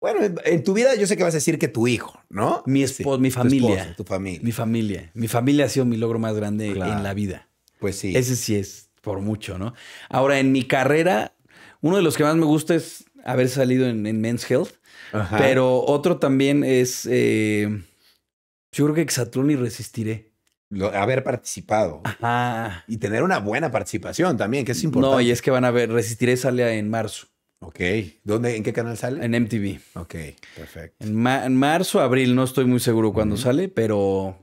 Bueno, en, tu vida yo sé que vas a decir que tu hijo, ¿no? Mi esposo, mi familia. Tu, familia. Mi familia. Mi familia ha sido mi logro más grande en la vida. Pues sí. Ese sí es por mucho, ¿no? Ahora, en mi carrera, uno de los que más me gusta es haber salido en, Men's Health. Pero otro también es. Eh, yo creo que Exatlón y Resistiré haber participado. Y tener una buena participación también, que es importante. No, y es que van a ver, Resistiré sale en marzo. Ok. ¿Dónde, ¿En qué canal sale? En MTV. Ok, perfecto. En, marzo, abril, no estoy muy seguro cuándo sale, pero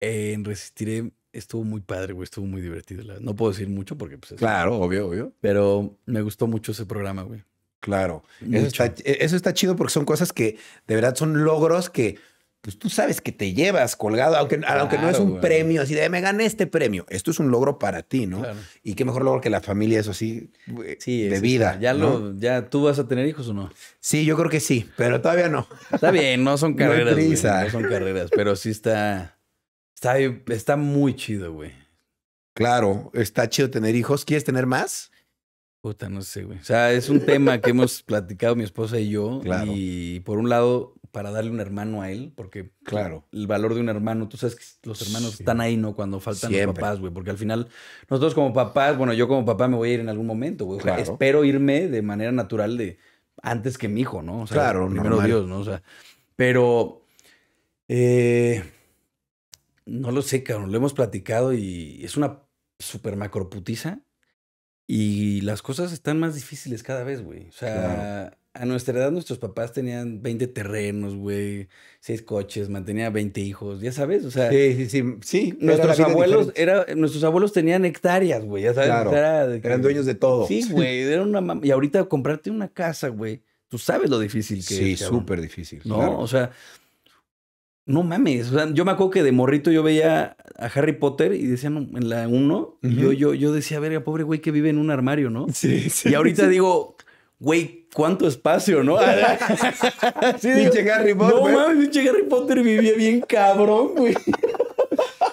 en Resistiré estuvo muy padre, güey, estuvo muy divertido. No puedo decir mucho porque... Pues, claro, obvio, obvio. Pero me gustó mucho ese programa, güey. Claro, eso e, está, chido porque son cosas que de verdad son logros que pues tú sabes que te llevas colgado, aunque, aunque no es un premio así de me gané este premio. Esto es un logro para ti, ¿no? Y qué mejor logro que la familia, eso sí, de vida. Ya lo, ya tú vas a tener hijos o no? Sí, yo creo que sí, pero todavía no. Está bien, no son [LAUGHS] carreras. No, son carreras, pero sí está, está, está muy chido, güey. Claro, está chido tener hijos. ¿Quieres tener más? Puta, no sé, güey. O sea, es un tema que hemos platicado mi esposa y yo. Claro. Y por un lado, para darle un hermano a él, porque claro, el valor de un hermano, tú sabes que los hermanos están ahí, ¿no? Cuando faltan los papás, güey, porque al final nosotros como papás, bueno, yo como papá me voy a ir en algún momento, güey. espero irme de manera natural de antes que mi hijo, ¿no? claro, primero Dios, ¿no? O sea, pero eh, no lo sé, cabrón, lo hemos platicado y es una super macroputiza y las cosas están más difíciles cada vez, güey. O sea, a nuestra edad nuestros papás tenían 20 terrenos, güey, 6 coches, mantenía 20 hijos, ya sabes, o sea, sí, sí, sí, sí nuestros abuelos nuestros abuelos tenían hectáreas, güey, ya sabes, eran dueños de todo. Sí, [LAUGHS] güey, era una y ahorita comprarte una casa, güey, tú sabes lo difícil que sí, es. Sí, súper difícil. No, o sea, no mames, o sea, yo me acuerdo que de morrito yo veía a Harry Potter y decían en la 1, Y yo yo yo decía, "Verga, pobre güey que vive en un armario, ¿no?" Sí, sí. Y ahorita digo, "Güey, cuánto espacio, ¿no? [LAUGHS] sí, pinche Harry Potter. No mames, pinche Harry Potter vivía bien cabrón, güey.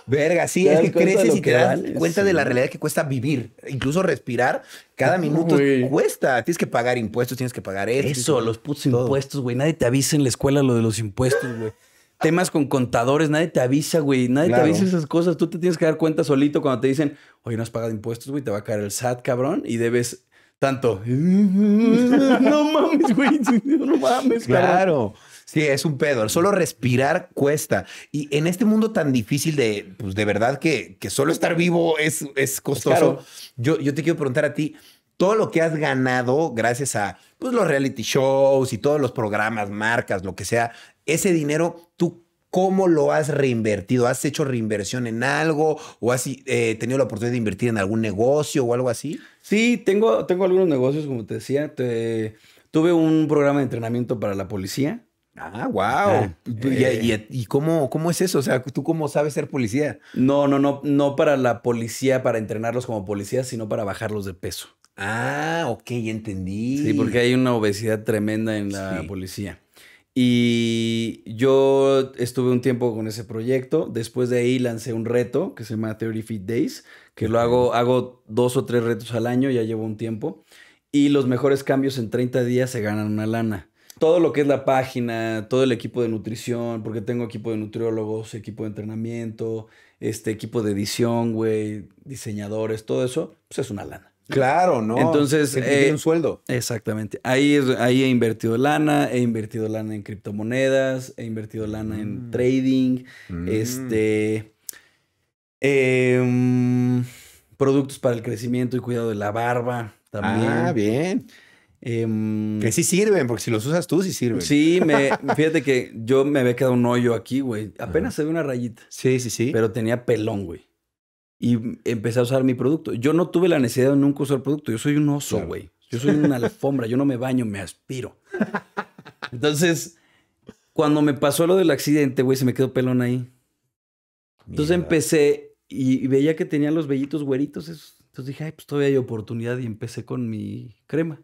Verga, sí, es que creces y te das cuenta de la realidad que cuesta vivir, incluso respirar. Cada minuto cuesta. Tienes que pagar impuestos, tienes que pagar eso. los putos impuestos, güey. Nadie te avisa en la escuela lo de los impuestos, güey. Temas con contadores, nadie te avisa, güey. Nadie te avisa esas cosas. Tú te tienes que dar cuenta solito cuando te dicen, oye, no has pagado impuestos, güey, te va a caer el SAT, cabrón, y debes tanto. [LAUGHS] No mames, güey. No mames, Claro. Sí, es un pedo. Solo respirar cuesta. Y en este mundo tan difícil de, pues de verdad que, que solo estar vivo es, es costoso. Yo, yo te quiero preguntar a ti, todo lo que has ganado gracias a pues, los reality shows y todos los programas, marcas, lo que sea, ese dinero, ¿tú ¿Cómo lo has reinvertido? ¿Has hecho reinversión en algo? ¿O has eh, tenido la oportunidad de invertir en algún negocio o algo así? Sí, tengo, tengo algunos negocios, como te decía. tuve un programa de entrenamiento para la policía. Ah, wow. Ah, eh. ¿Y, cómo, cómo, es eso? O sea, ¿tú cómo sabes ser policía? No, no, no, no para la policía, para entrenarlos como policías, sino para bajarlos de peso. Ah, ok, ya entendí. Sí, porque hay una obesidad tremenda en la policía. Y yo estuve un tiempo con ese proyecto. Después de ahí lancé un reto que se llama Theory Fit Days, que lo hago, hago dos o tres retos al año, ya llevo un tiempo. Y los mejores cambios en 30 días se ganan una lana. Todo lo que es la página, todo el equipo de nutrición, porque tengo equipo de nutriólogos, equipo de entrenamiento, este equipo de edición, güey, diseñadores, todo eso, pues es una lana. Claro, ¿no? Entonces. Eh, un sueldo. Exactamente. Ahí, ahí he invertido lana, he invertido lana en criptomonedas, he invertido lana en mm. trading, mm. este. Em, productos para el crecimiento y cuidado de la barba también. Ah, bien. Em, que sí sirven, porque si los usas tú, sí sirven. Sí, me, fíjate que yo me había quedado un hoyo aquí, güey. Apenas se ve una rayita. Sí, sí, sí. Pero tenía pelón, güey y empecé a usar mi producto. Yo no tuve la necesidad de nunca usar producto. Yo soy un oso, güey. Yo soy una alfombra. yo no me baño, me aspiro. Entonces, cuando me pasó lo del accidente, güey, se me quedó pelón ahí. Entonces empecé y, veía que tenía los vellitos güeritos. Entonces dije, ay, pues todavía hay oportunidad y empecé con mi crema.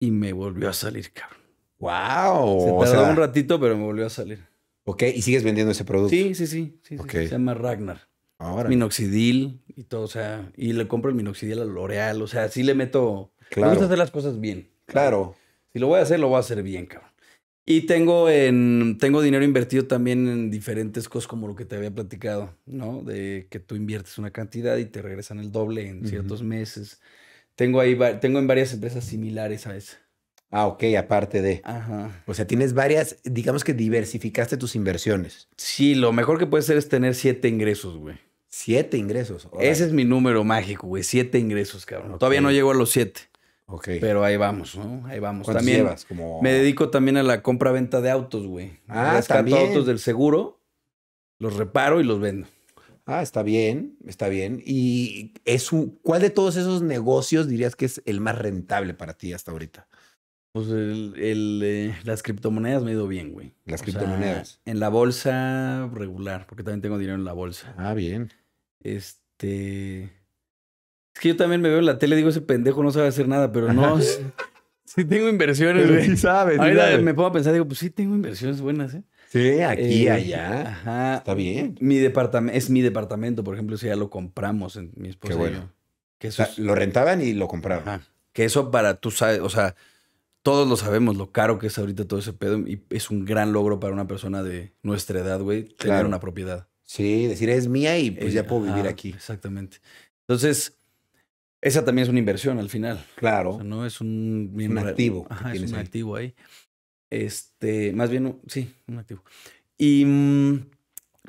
Y me volvió a salir, cabrón. ¡Wow! Se tardó un ratito, pero me volvió a salir. Ok, y sigues vendiendo ese producto. Sí, sí, sí. sí. Se llama Ragnar. Ahora. Minoxidil y todo, o sea, y le compro el minoxidil a L'Oreal, o sea, sí le meto. Claro. Me gusta hacer las cosas bien. Claro. Si lo voy a hacer, lo voy a hacer bien, cabrón. Y tengo en tengo dinero invertido también en diferentes cosas como lo que te había platicado, ¿no? De que tú inviertes una cantidad y te regresan el doble en ciertos meses. Tengo ahí tengo en varias empresas similares a esa. Ah, ok, aparte de. Ajá. O sea, tienes varias, digamos que diversificaste tus inversiones. Sí, lo mejor que puede hacer es tener siete ingresos, güey. Siete ingresos. Ese es mi número mágico, güey. Siete ingresos, cabrón. Todavía no llego a los siete. Ok. Pero ahí vamos, ¿no? Ahí vamos. También me dedico también a la compra-venta de autos, güey. Ah, Rescato también. autos del seguro, los reparo y los vendo. Ah, está bien, está bien. ¿Y es cuál de todos esos negocios dirías que es el más rentable para ti hasta ahorita? Pues el, las criptomonedas me ha ido bien, güey. Las criptomonedas. en la bolsa regular, porque también tengo dinero en la bolsa. Ah, bien. Este. Es que yo también me veo en la tele, y digo, ese pendejo no sabe hacer nada, pero no. [LAUGHS] sí tengo inversiones, güey. sabes. Ahorita me pongo a pensar, digo, pues sí tengo inversiones buenas, ¿eh? Sí, aquí, eh, allá. Ajá. Está bien. Mi departamento, es mi departamento, por ejemplo, si ya lo compramos, en, mi esposa Qué bueno. Que Lo rentaban y lo compraban. Que eso para tú sabes, o sea, todos lo sabemos, lo caro que es ahorita todo ese pedo. Y es un gran logro para una persona de nuestra edad, güey, tener una propiedad. Sí, decir es mía y pues ya eh, puedo vivir aquí. Exactamente. Entonces, esa también es una inversión al final. Claro. O sea, no es un, activo. Ajá, es un activo ahí. Este, más bien, sí, un activo. Y, mm,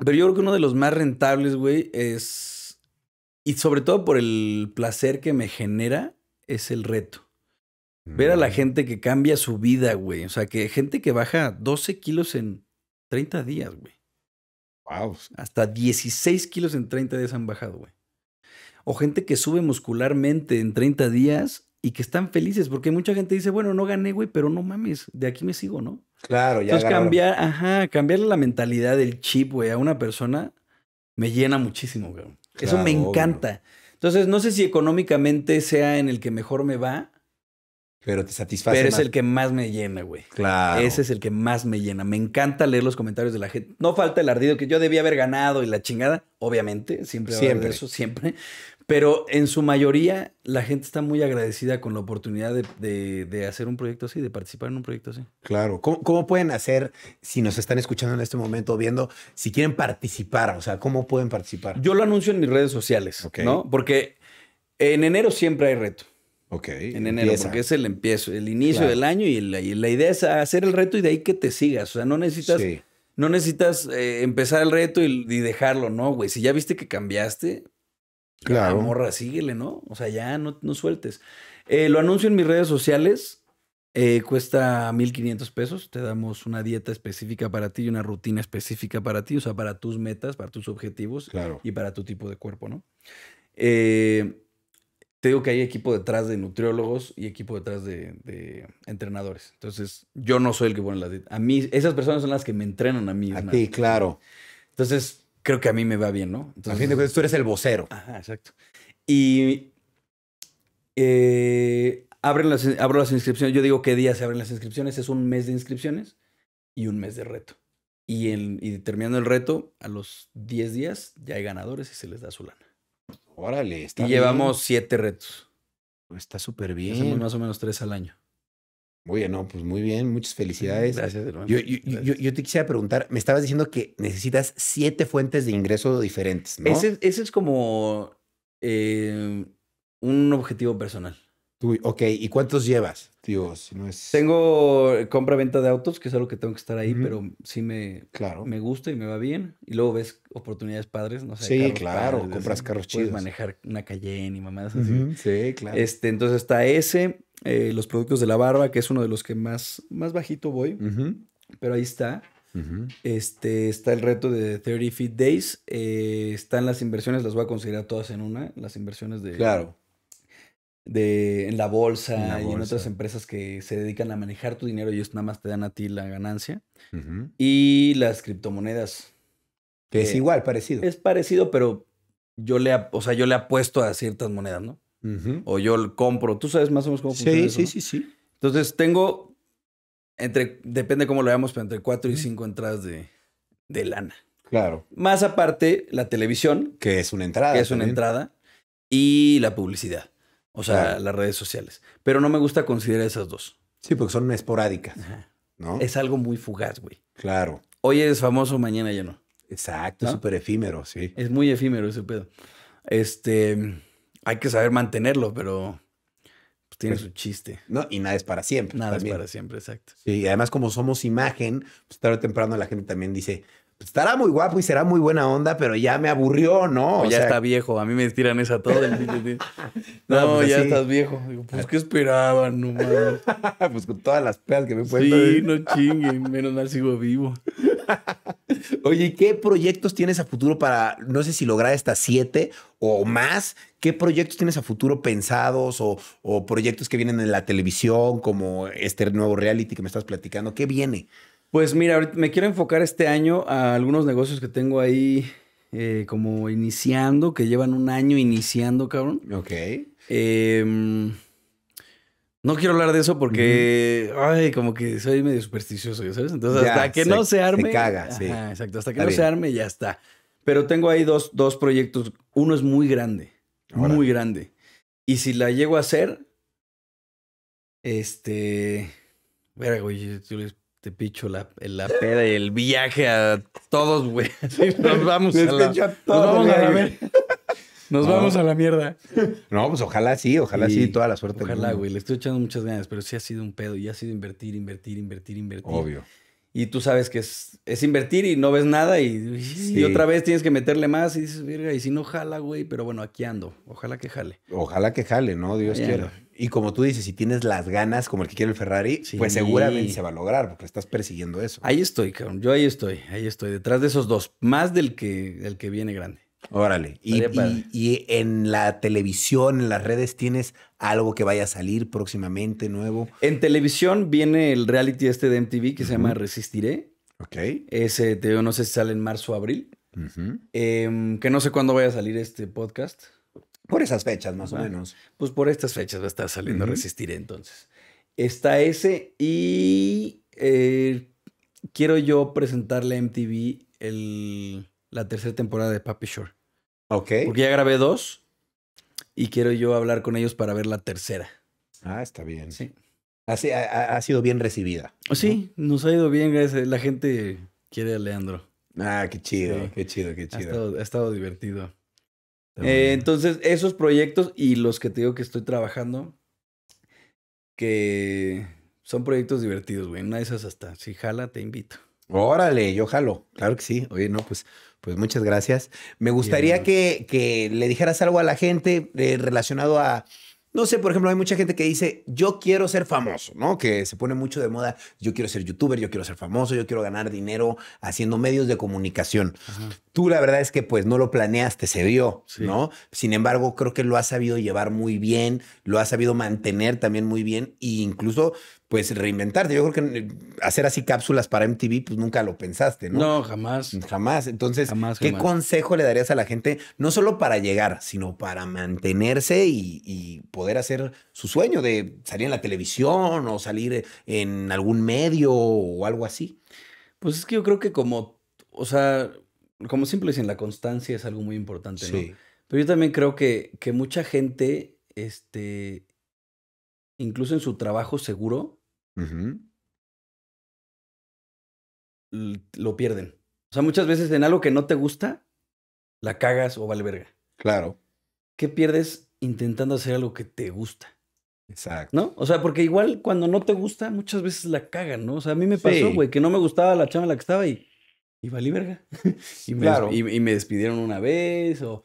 pero yo creo que uno de los más rentables, güey, es, y sobre todo por el placer que me genera, es el reto. Ver a la mm. gente que cambia su vida, güey. O sea, que gente que baja 12 kilos en 30 días, güey. Hasta 16 kilos en 30 días han bajado, güey. O gente que sube muscularmente en 30 días y que están felices, porque mucha gente dice, bueno, no gané, güey, pero no mames, de aquí me sigo, ¿no? Claro, ya. Entonces cambiar, ajá, cambiarle la mentalidad del chip, güey, a una persona me llena muchísimo, güey. Eso me encanta. Entonces, no sé si económicamente sea en el que mejor me va, pero te satisface. Pero es el que más me llena, güey. Claro. Ese es el que más me llena. Me encanta leer los comentarios de la gente. No falta el ardido que yo debía haber ganado y la chingada, obviamente, siempre, siempre. eso, siempre. Pero en su mayoría, la gente está muy agradecida con la oportunidad de, hacer un proyecto así, de participar en un proyecto así. Claro. ¿Cómo, pueden hacer, si nos están escuchando en este momento, viendo, si quieren participar? O sea, ¿cómo pueden participar? Yo lo anuncio en mis redes sociales, ¿no? Porque en enero siempre hay reto. Ok. En enero, porque es el empiezo, el inicio del año y la, idea es hacer el reto y de ahí que te sigas. O sea, no necesitas, no necesitas eh, empezar el reto y, dejarlo, ¿no, güey? Si ya viste que cambiaste, claro. La morra, síguele, ¿no? O sea, ya no, sueltes. Eh, lo anuncio en mis redes sociales. Eh, cuesta 1.500 pesos. Te damos una dieta específica para ti y una rutina específica para ti, o sea, para tus metas, para tus objetivos y para tu tipo de cuerpo, ¿no? Eh, te digo que hay equipo detrás de nutriólogos y equipo detrás de, entrenadores. Entonces, yo no soy el que pone las A mí, esas personas son las que me entrenan a mí. Ah, a ti, claro. Entonces, creo que a mí me va bien, ¿no? Entonces, a fin de cuentas, tú eres el vocero. Ajá, exacto. Y eh, abren las, abro las inscripciones. Yo digo qué día se abren las inscripciones. Es un mes de inscripciones y un mes de reto. Y, en, y terminando el reto, a los 10 días ya hay ganadores y se les da su lana. Órale, está. Y llevamos siete retos. Está súper bien. Hacemos más o menos tres al año. bien no, pues muy bien, muchas felicidades. Gracias, Yo, te quisiera preguntar, me estabas diciendo que necesitas siete fuentes de ingreso diferentes, Ese, es como eh, un objetivo personal. Uy, ok, ¿y cuántos llevas? tío? no es... Tengo compra-venta de autos, que es algo que tengo que estar ahí, pero sí me, me gusta y me va bien. Y luego ves oportunidades padres, no sé. Sí, claro, compras carros chidos. Puedes manejar una calle y mamadas así. Sí, claro. Este, entonces está ese, eh, los productos de la barba, que es uno de los que más, más bajito voy, pero ahí está. este, está el reto de 30 Feet Days. Eh, están las inversiones, las voy a considerar todas en una. Las inversiones de... Claro de, en la bolsa, y en otras empresas que se dedican a manejar tu dinero y ellos nada más te dan a ti la ganancia. Y las criptomonedas. Que es igual, parecido. Es parecido, pero yo le, o sea, yo le apuesto a ciertas monedas, ¿no? O yo compro. Tú sabes más o menos cómo funciona. Sí, sí, sí, sí. Entonces tengo entre, depende cómo lo veamos, pero entre cuatro y cinco entradas de, de lana. Claro. Más aparte, la televisión. Que es una entrada. Que es una entrada. Y la publicidad. O sea, las redes sociales. Pero no me gusta considerar esas dos. Sí, porque son esporádicas. ¿no? Es algo muy fugaz, güey. Claro. Hoy es famoso, mañana ya no. Exacto, es súper efímero, sí. Es muy efímero ese pedo. Este, hay que saber mantenerlo, pero pues, tiene su chiste. No, y nada es para siempre. Nada es para siempre, exacto. Sí, y además como somos imagen, pues tarde o temprano la gente también dice, estará muy guapo y será muy buena onda, pero ya me aburrió, ¿no? O, ya está viejo. A mí me tiran esa todo. [LAUGHS] no, pues ya estás viejo. Digo, pues, ¿qué esperaban? No [LAUGHS] pues con todas las pedas que me pueden Sí, ¿eh? no chinguen. [LAUGHS] Menos mal sigo vivo. Oye, ¿qué proyectos tienes a futuro para, no sé si lograr estas siete o más? ¿Qué proyectos tienes a futuro pensados o, o proyectos que vienen en la televisión, como este nuevo reality que me estás platicando? ¿Qué viene? Pues mira, ahorita me quiero enfocar este año a algunos negocios que tengo ahí eh, como iniciando, que llevan un año iniciando, cabrón. Ok. Em, no quiero hablar de eso porque, ay, como que soy medio supersticioso, ¿sabes? Entonces, hasta que no se arme. Se caga, sí. exacto, hasta que no se arme, ya está. Pero tengo ahí dos, proyectos. Uno es muy grande, muy grande. Y si la llego a hacer, este. Verga, güey, te picho la, la [LAUGHS] peda y el viaje a todos, güey. Nos vamos a la, nos vamos a la mierda. Nos no. vamos a la mierda. No, pues ojalá sí, ojalá sí, toda la suerte. Ojalá, güey. Le estoy echando muchas ganas, pero sí ha sido un pedo y ha sido invertir, invertir, invertir, invertir. Obvio. Y tú sabes que es, invertir y no ves nada y, otra vez tienes que meterle más y dices, verga, y si no jala, güey, pero bueno, aquí ando. Ojalá que jale. Ojalá que jale, ¿no? Dios quiera. Y como tú dices, si tienes las ganas como el que quiere el Ferrari, pues seguramente se va a lograr porque estás persiguiendo eso. Ahí estoy, cabrón. Yo ahí estoy, ahí estoy, detrás de esos dos, más del que, el que viene grande. Órale. Y, en la televisión, en las redes, ¿tienes algo que vaya a salir próximamente nuevo? En televisión viene el reality este de MTV que se llama Resistiré. Ok. Ese, te no sé si sale en marzo o abril. Em, que no sé cuándo vaya a salir este podcast. Por esas fechas, más o menos. Pues por estas fechas va a estar saliendo Resistiré, Resistir entonces. Está ese y eh, quiero yo presentarle a MTV el, la tercera temporada de Papi Shore. Ok. Porque ya grabé dos y quiero yo hablar con ellos para ver la tercera. Ah, está bien. Sí. Ha, ha, sido bien recibida. Sí, nos ha ido bien, gracias. La gente quiere a Leandro. Ah, qué chido, qué chido, qué chido. ha estado divertido entonces, esos proyectos y los que te digo que estoy trabajando, que son proyectos divertidos, güey. Una de esas hasta, si jala, te invito. Órale, yo jalo, claro que sí. Oye, no, pues, pues muchas gracias. Me gustaría que, le dijeras algo a la gente eh, relacionado a, no sé, por ejemplo, hay mucha gente que dice, yo quiero ser famoso, ¿no? Que se pone mucho de moda, yo quiero ser youtuber, yo quiero ser famoso, yo quiero ganar dinero haciendo medios de comunicación. Tú la verdad es que pues no lo planeaste, se vio, ¿no? Sin embargo, creo que lo has sabido llevar muy bien, lo has sabido mantener también muy bien e incluso pues reinventarte. Yo creo que hacer así cápsulas para MTV pues nunca lo pensaste, ¿no? No, jamás. Jamás. Entonces, ¿qué consejo le darías a la gente no solo para llegar, sino para mantenerse y, y, poder hacer su sueño de salir en la televisión o salir en algún medio o algo así? Pues es que yo creo que como, o sea, como siempre dicen, la constancia es algo muy importante, sí. Pero yo también creo que, que mucha gente, este, incluso en su trabajo seguro, lo pierden. O sea, muchas veces en algo que no te gusta, la cagas o vale verga. Claro. ¿Qué pierdes intentando hacer algo que te gusta? Exacto. ¿No? O sea, porque igual cuando no te gusta, muchas veces la cagan, ¿no? O sea, a mí me pasó, güey, que no me gustaba la chama en la que estaba y y valí verga. [LAUGHS] y, me y, me despidieron una vez o,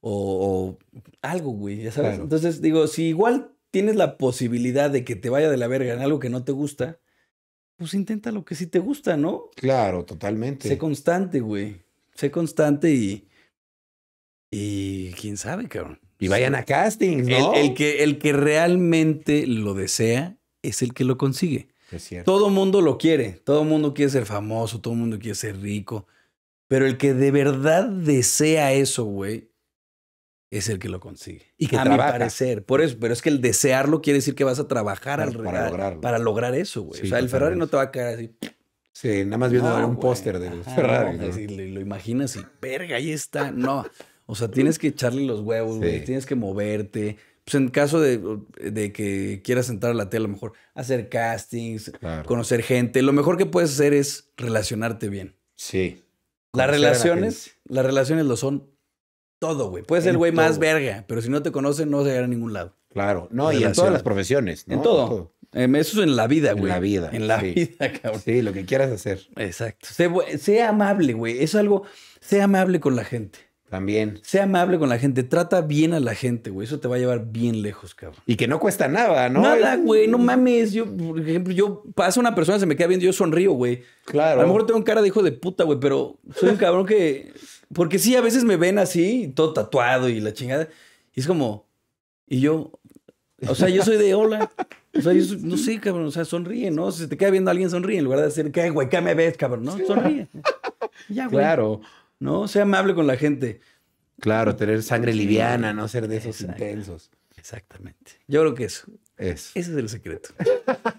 o, algo, güey, ya sabes. Entonces digo, si igual tienes la posibilidad de que te vaya de la verga en algo que no te gusta, pues intenta lo que sí te gusta, ¿no? Claro, totalmente. Sé constante, güey. Sé constante y. Y quién sabe, cabrón. Y vayan a casting, ¿no? el, que, el que realmente lo desea es el que lo consigue. Todo mundo lo quiere, todo mundo quiere ser famoso, todo mundo quiere ser rico, pero el que de verdad desea eso, güey, es el que lo consigue. Y que a mi parecer, por eso, pero es que el desearlo quiere decir que vas a trabajar al para, lograr eso, güey. o sea, el Ferrari no te va a caer así. Sí, nada más viendo un póster de Ferrari. lo, imaginas y verga, ahí está. No. O sea, tienes que echarle los huevos, Tienes que moverte, pues en caso de, que quieras entrar a la tele, a lo mejor hacer castings, conocer gente, lo mejor que puedes hacer es relacionarte bien. Sí. Las relaciones, las relaciones lo son todo, güey. Puedes ser el güey más verga, pero si no te conocen, no vas a a ningún lado. Claro, no, y en todas las profesiones, En todo. Em, eso es en la vida, güey. En la vida. En la vida, cabrón. Sí, lo que quieras hacer. Exacto. Sé, sé amable, güey. Es algo. Sé amable con la gente. También. Sea amable con la gente, trata bien a la gente, güey. Eso te va a llevar bien lejos, cabrón. Y que no cuesta nada, ¿no? Nada, güey, no mames. Yo, por ejemplo, yo pasa una persona, se me queda viendo, yo sonrío, güey. Claro. A lo mejor tengo cara de hijo de puta, güey, pero soy un cabrón que. Porque sí, a veces me ven así, todo tatuado y la chingada. Y es como. Y yo. O sea, yo soy de hola. O sea, yo soy, no sé, cabrón. O sea, sonríe, ¿no? Si te queda viendo alguien, sonríe. En lugar de decir, ¿qué, güey? ¿Qué me ves, cabrón? No, sonríe. Ya, güey. Claro. ¿no? Sea amable con la gente. Claro, tener sangre liviana, no ser de esos intensos. Exactamente. Yo creo que eso. Eso. Ese es el secreto.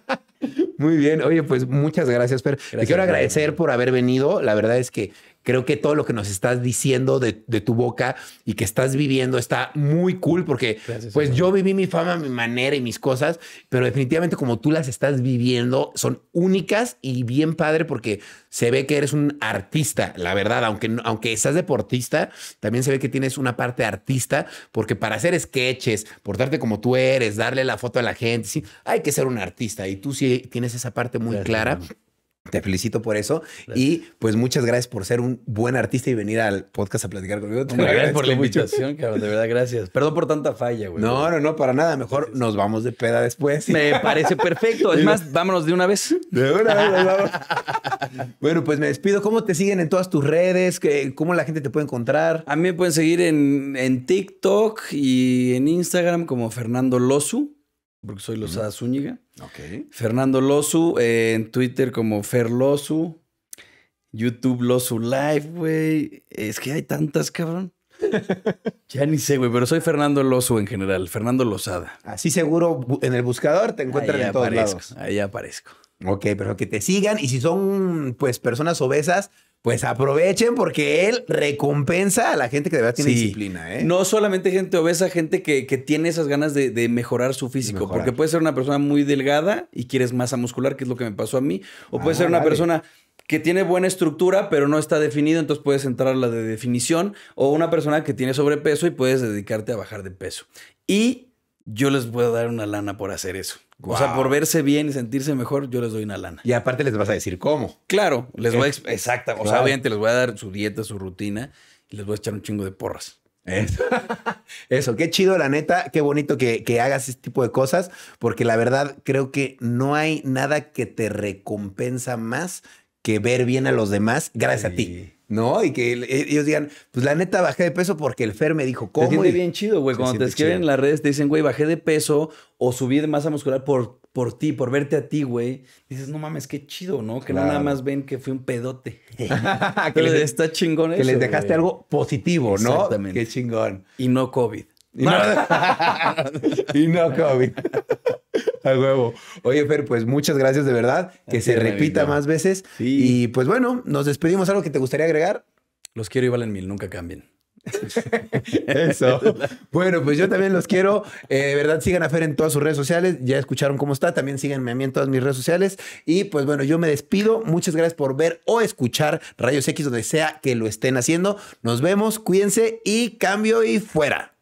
[LAUGHS] Muy bien. Oye, pues muchas gracias, pero quiero agradecer por haber venido. La verdad es que creo que todo lo que nos estás diciendo de, tu boca y que estás viviendo está muy cool porque pues yo viví mi fama, mi manera y mis cosas, pero definitivamente como tú las estás viviendo son únicas y bien padre porque se ve que eres un artista, la verdad, aunque, aunque seas deportista, también se ve que tienes una parte artista porque para hacer sketches, portarte como tú eres, darle la foto a la gente, sí, hay que ser un artista y tú sí tienes esa parte muy clara. Te felicito por eso. Y pues muchas gracias por ser un buen artista y venir al podcast a platicar conmigo. Muchas gracias por la invitación, cabrón. De verdad, gracias. Perdón por tanta falla, güey. No, no, no, para nada. Mejor nos vamos de peda después. Me [LAUGHS] parece perfecto. Es más, vámonos de una vez. De una vez, [LAUGHS] bueno, pues me despido. ¿Cómo te siguen en todas tus redes? ¿Cómo la gente te puede encontrar? A mí me pueden seguir en, en TikTok y en Instagram como Fernando Losu porque soy Lozada Zúñiga. Ok. Fernando Lozu, eh, en Twitter como Fer Lozu. YouTube Lozu Live, güey. Es que hay tantas, cabrón. [LAUGHS] ya ni sé, güey, pero soy Fernando Lozu en general, Fernando Lozada. Así seguro en el buscador te encuentran ahí en aparezco, todos lados. Ahí aparezco. Ok, pero que te sigan y si son pues personas obesas, pues aprovechen porque él recompensa a la gente que de verdad tiene disciplina. ¿eh? No solamente gente obesa, gente que, tiene esas ganas de, mejorar su físico, porque puede ser una persona muy delgada y quieres masa muscular, que es lo que me pasó a mí, o puede ah, ser una persona que tiene buena estructura, pero no está definido, entonces puedes entrar a la de definición, o una persona que tiene sobrepeso y puedes dedicarte a bajar de peso. Y yo les voy a dar una lana por hacer eso. O sea, por verse bien y sentirse mejor, yo les doy una lana. Y aparte les vas a decir cómo. Claro, les voy a... Exacta. O sea, obviamente les voy a dar su dieta, su rutina y les voy a echar un chingo de porras. Eso. [LAUGHS] Eso, qué chido la neta, qué bonito que, hagas este tipo de cosas, porque la verdad creo que no hay nada que te recompensa más que ver bien a los demás gracias a ti. ¿no? Y que e, ellos digan, pues la neta bajé de peso porque el Fer me dijo cómo. Te bien chido, güey. Cuando te escriben en las redes te dicen, güey, bajé de peso o subí de masa muscular por, por ti, por verte a ti, güey. Dices, no mames, qué chido, ¿no? Que nada más ven que fui un pedote. [LAUGHS] [LAUGHS] que les, está chingón Que les dejaste algo positivo, ¿no? Exactamente. Qué chingón. Y no COVID. y no [LAUGHS] COVID. [LAUGHS] A huevo. Oye, Fer, pues muchas gracias de verdad. Que se repita más veces. Y pues bueno, nos despedimos. ¿Algo que te gustaría agregar? Los quiero y valen mil, nunca cambien. [LAUGHS] Eso. Bueno, pues yo también los quiero. Eh, de verdad, sigan a Fer en todas sus redes sociales. Ya escucharon cómo está. También síganme a mí en todas mis redes sociales. Y pues bueno, yo me despido. Muchas gracias por ver o escuchar Rayos X donde sea que lo estén haciendo. Nos vemos, cuídense y cambio y fuera.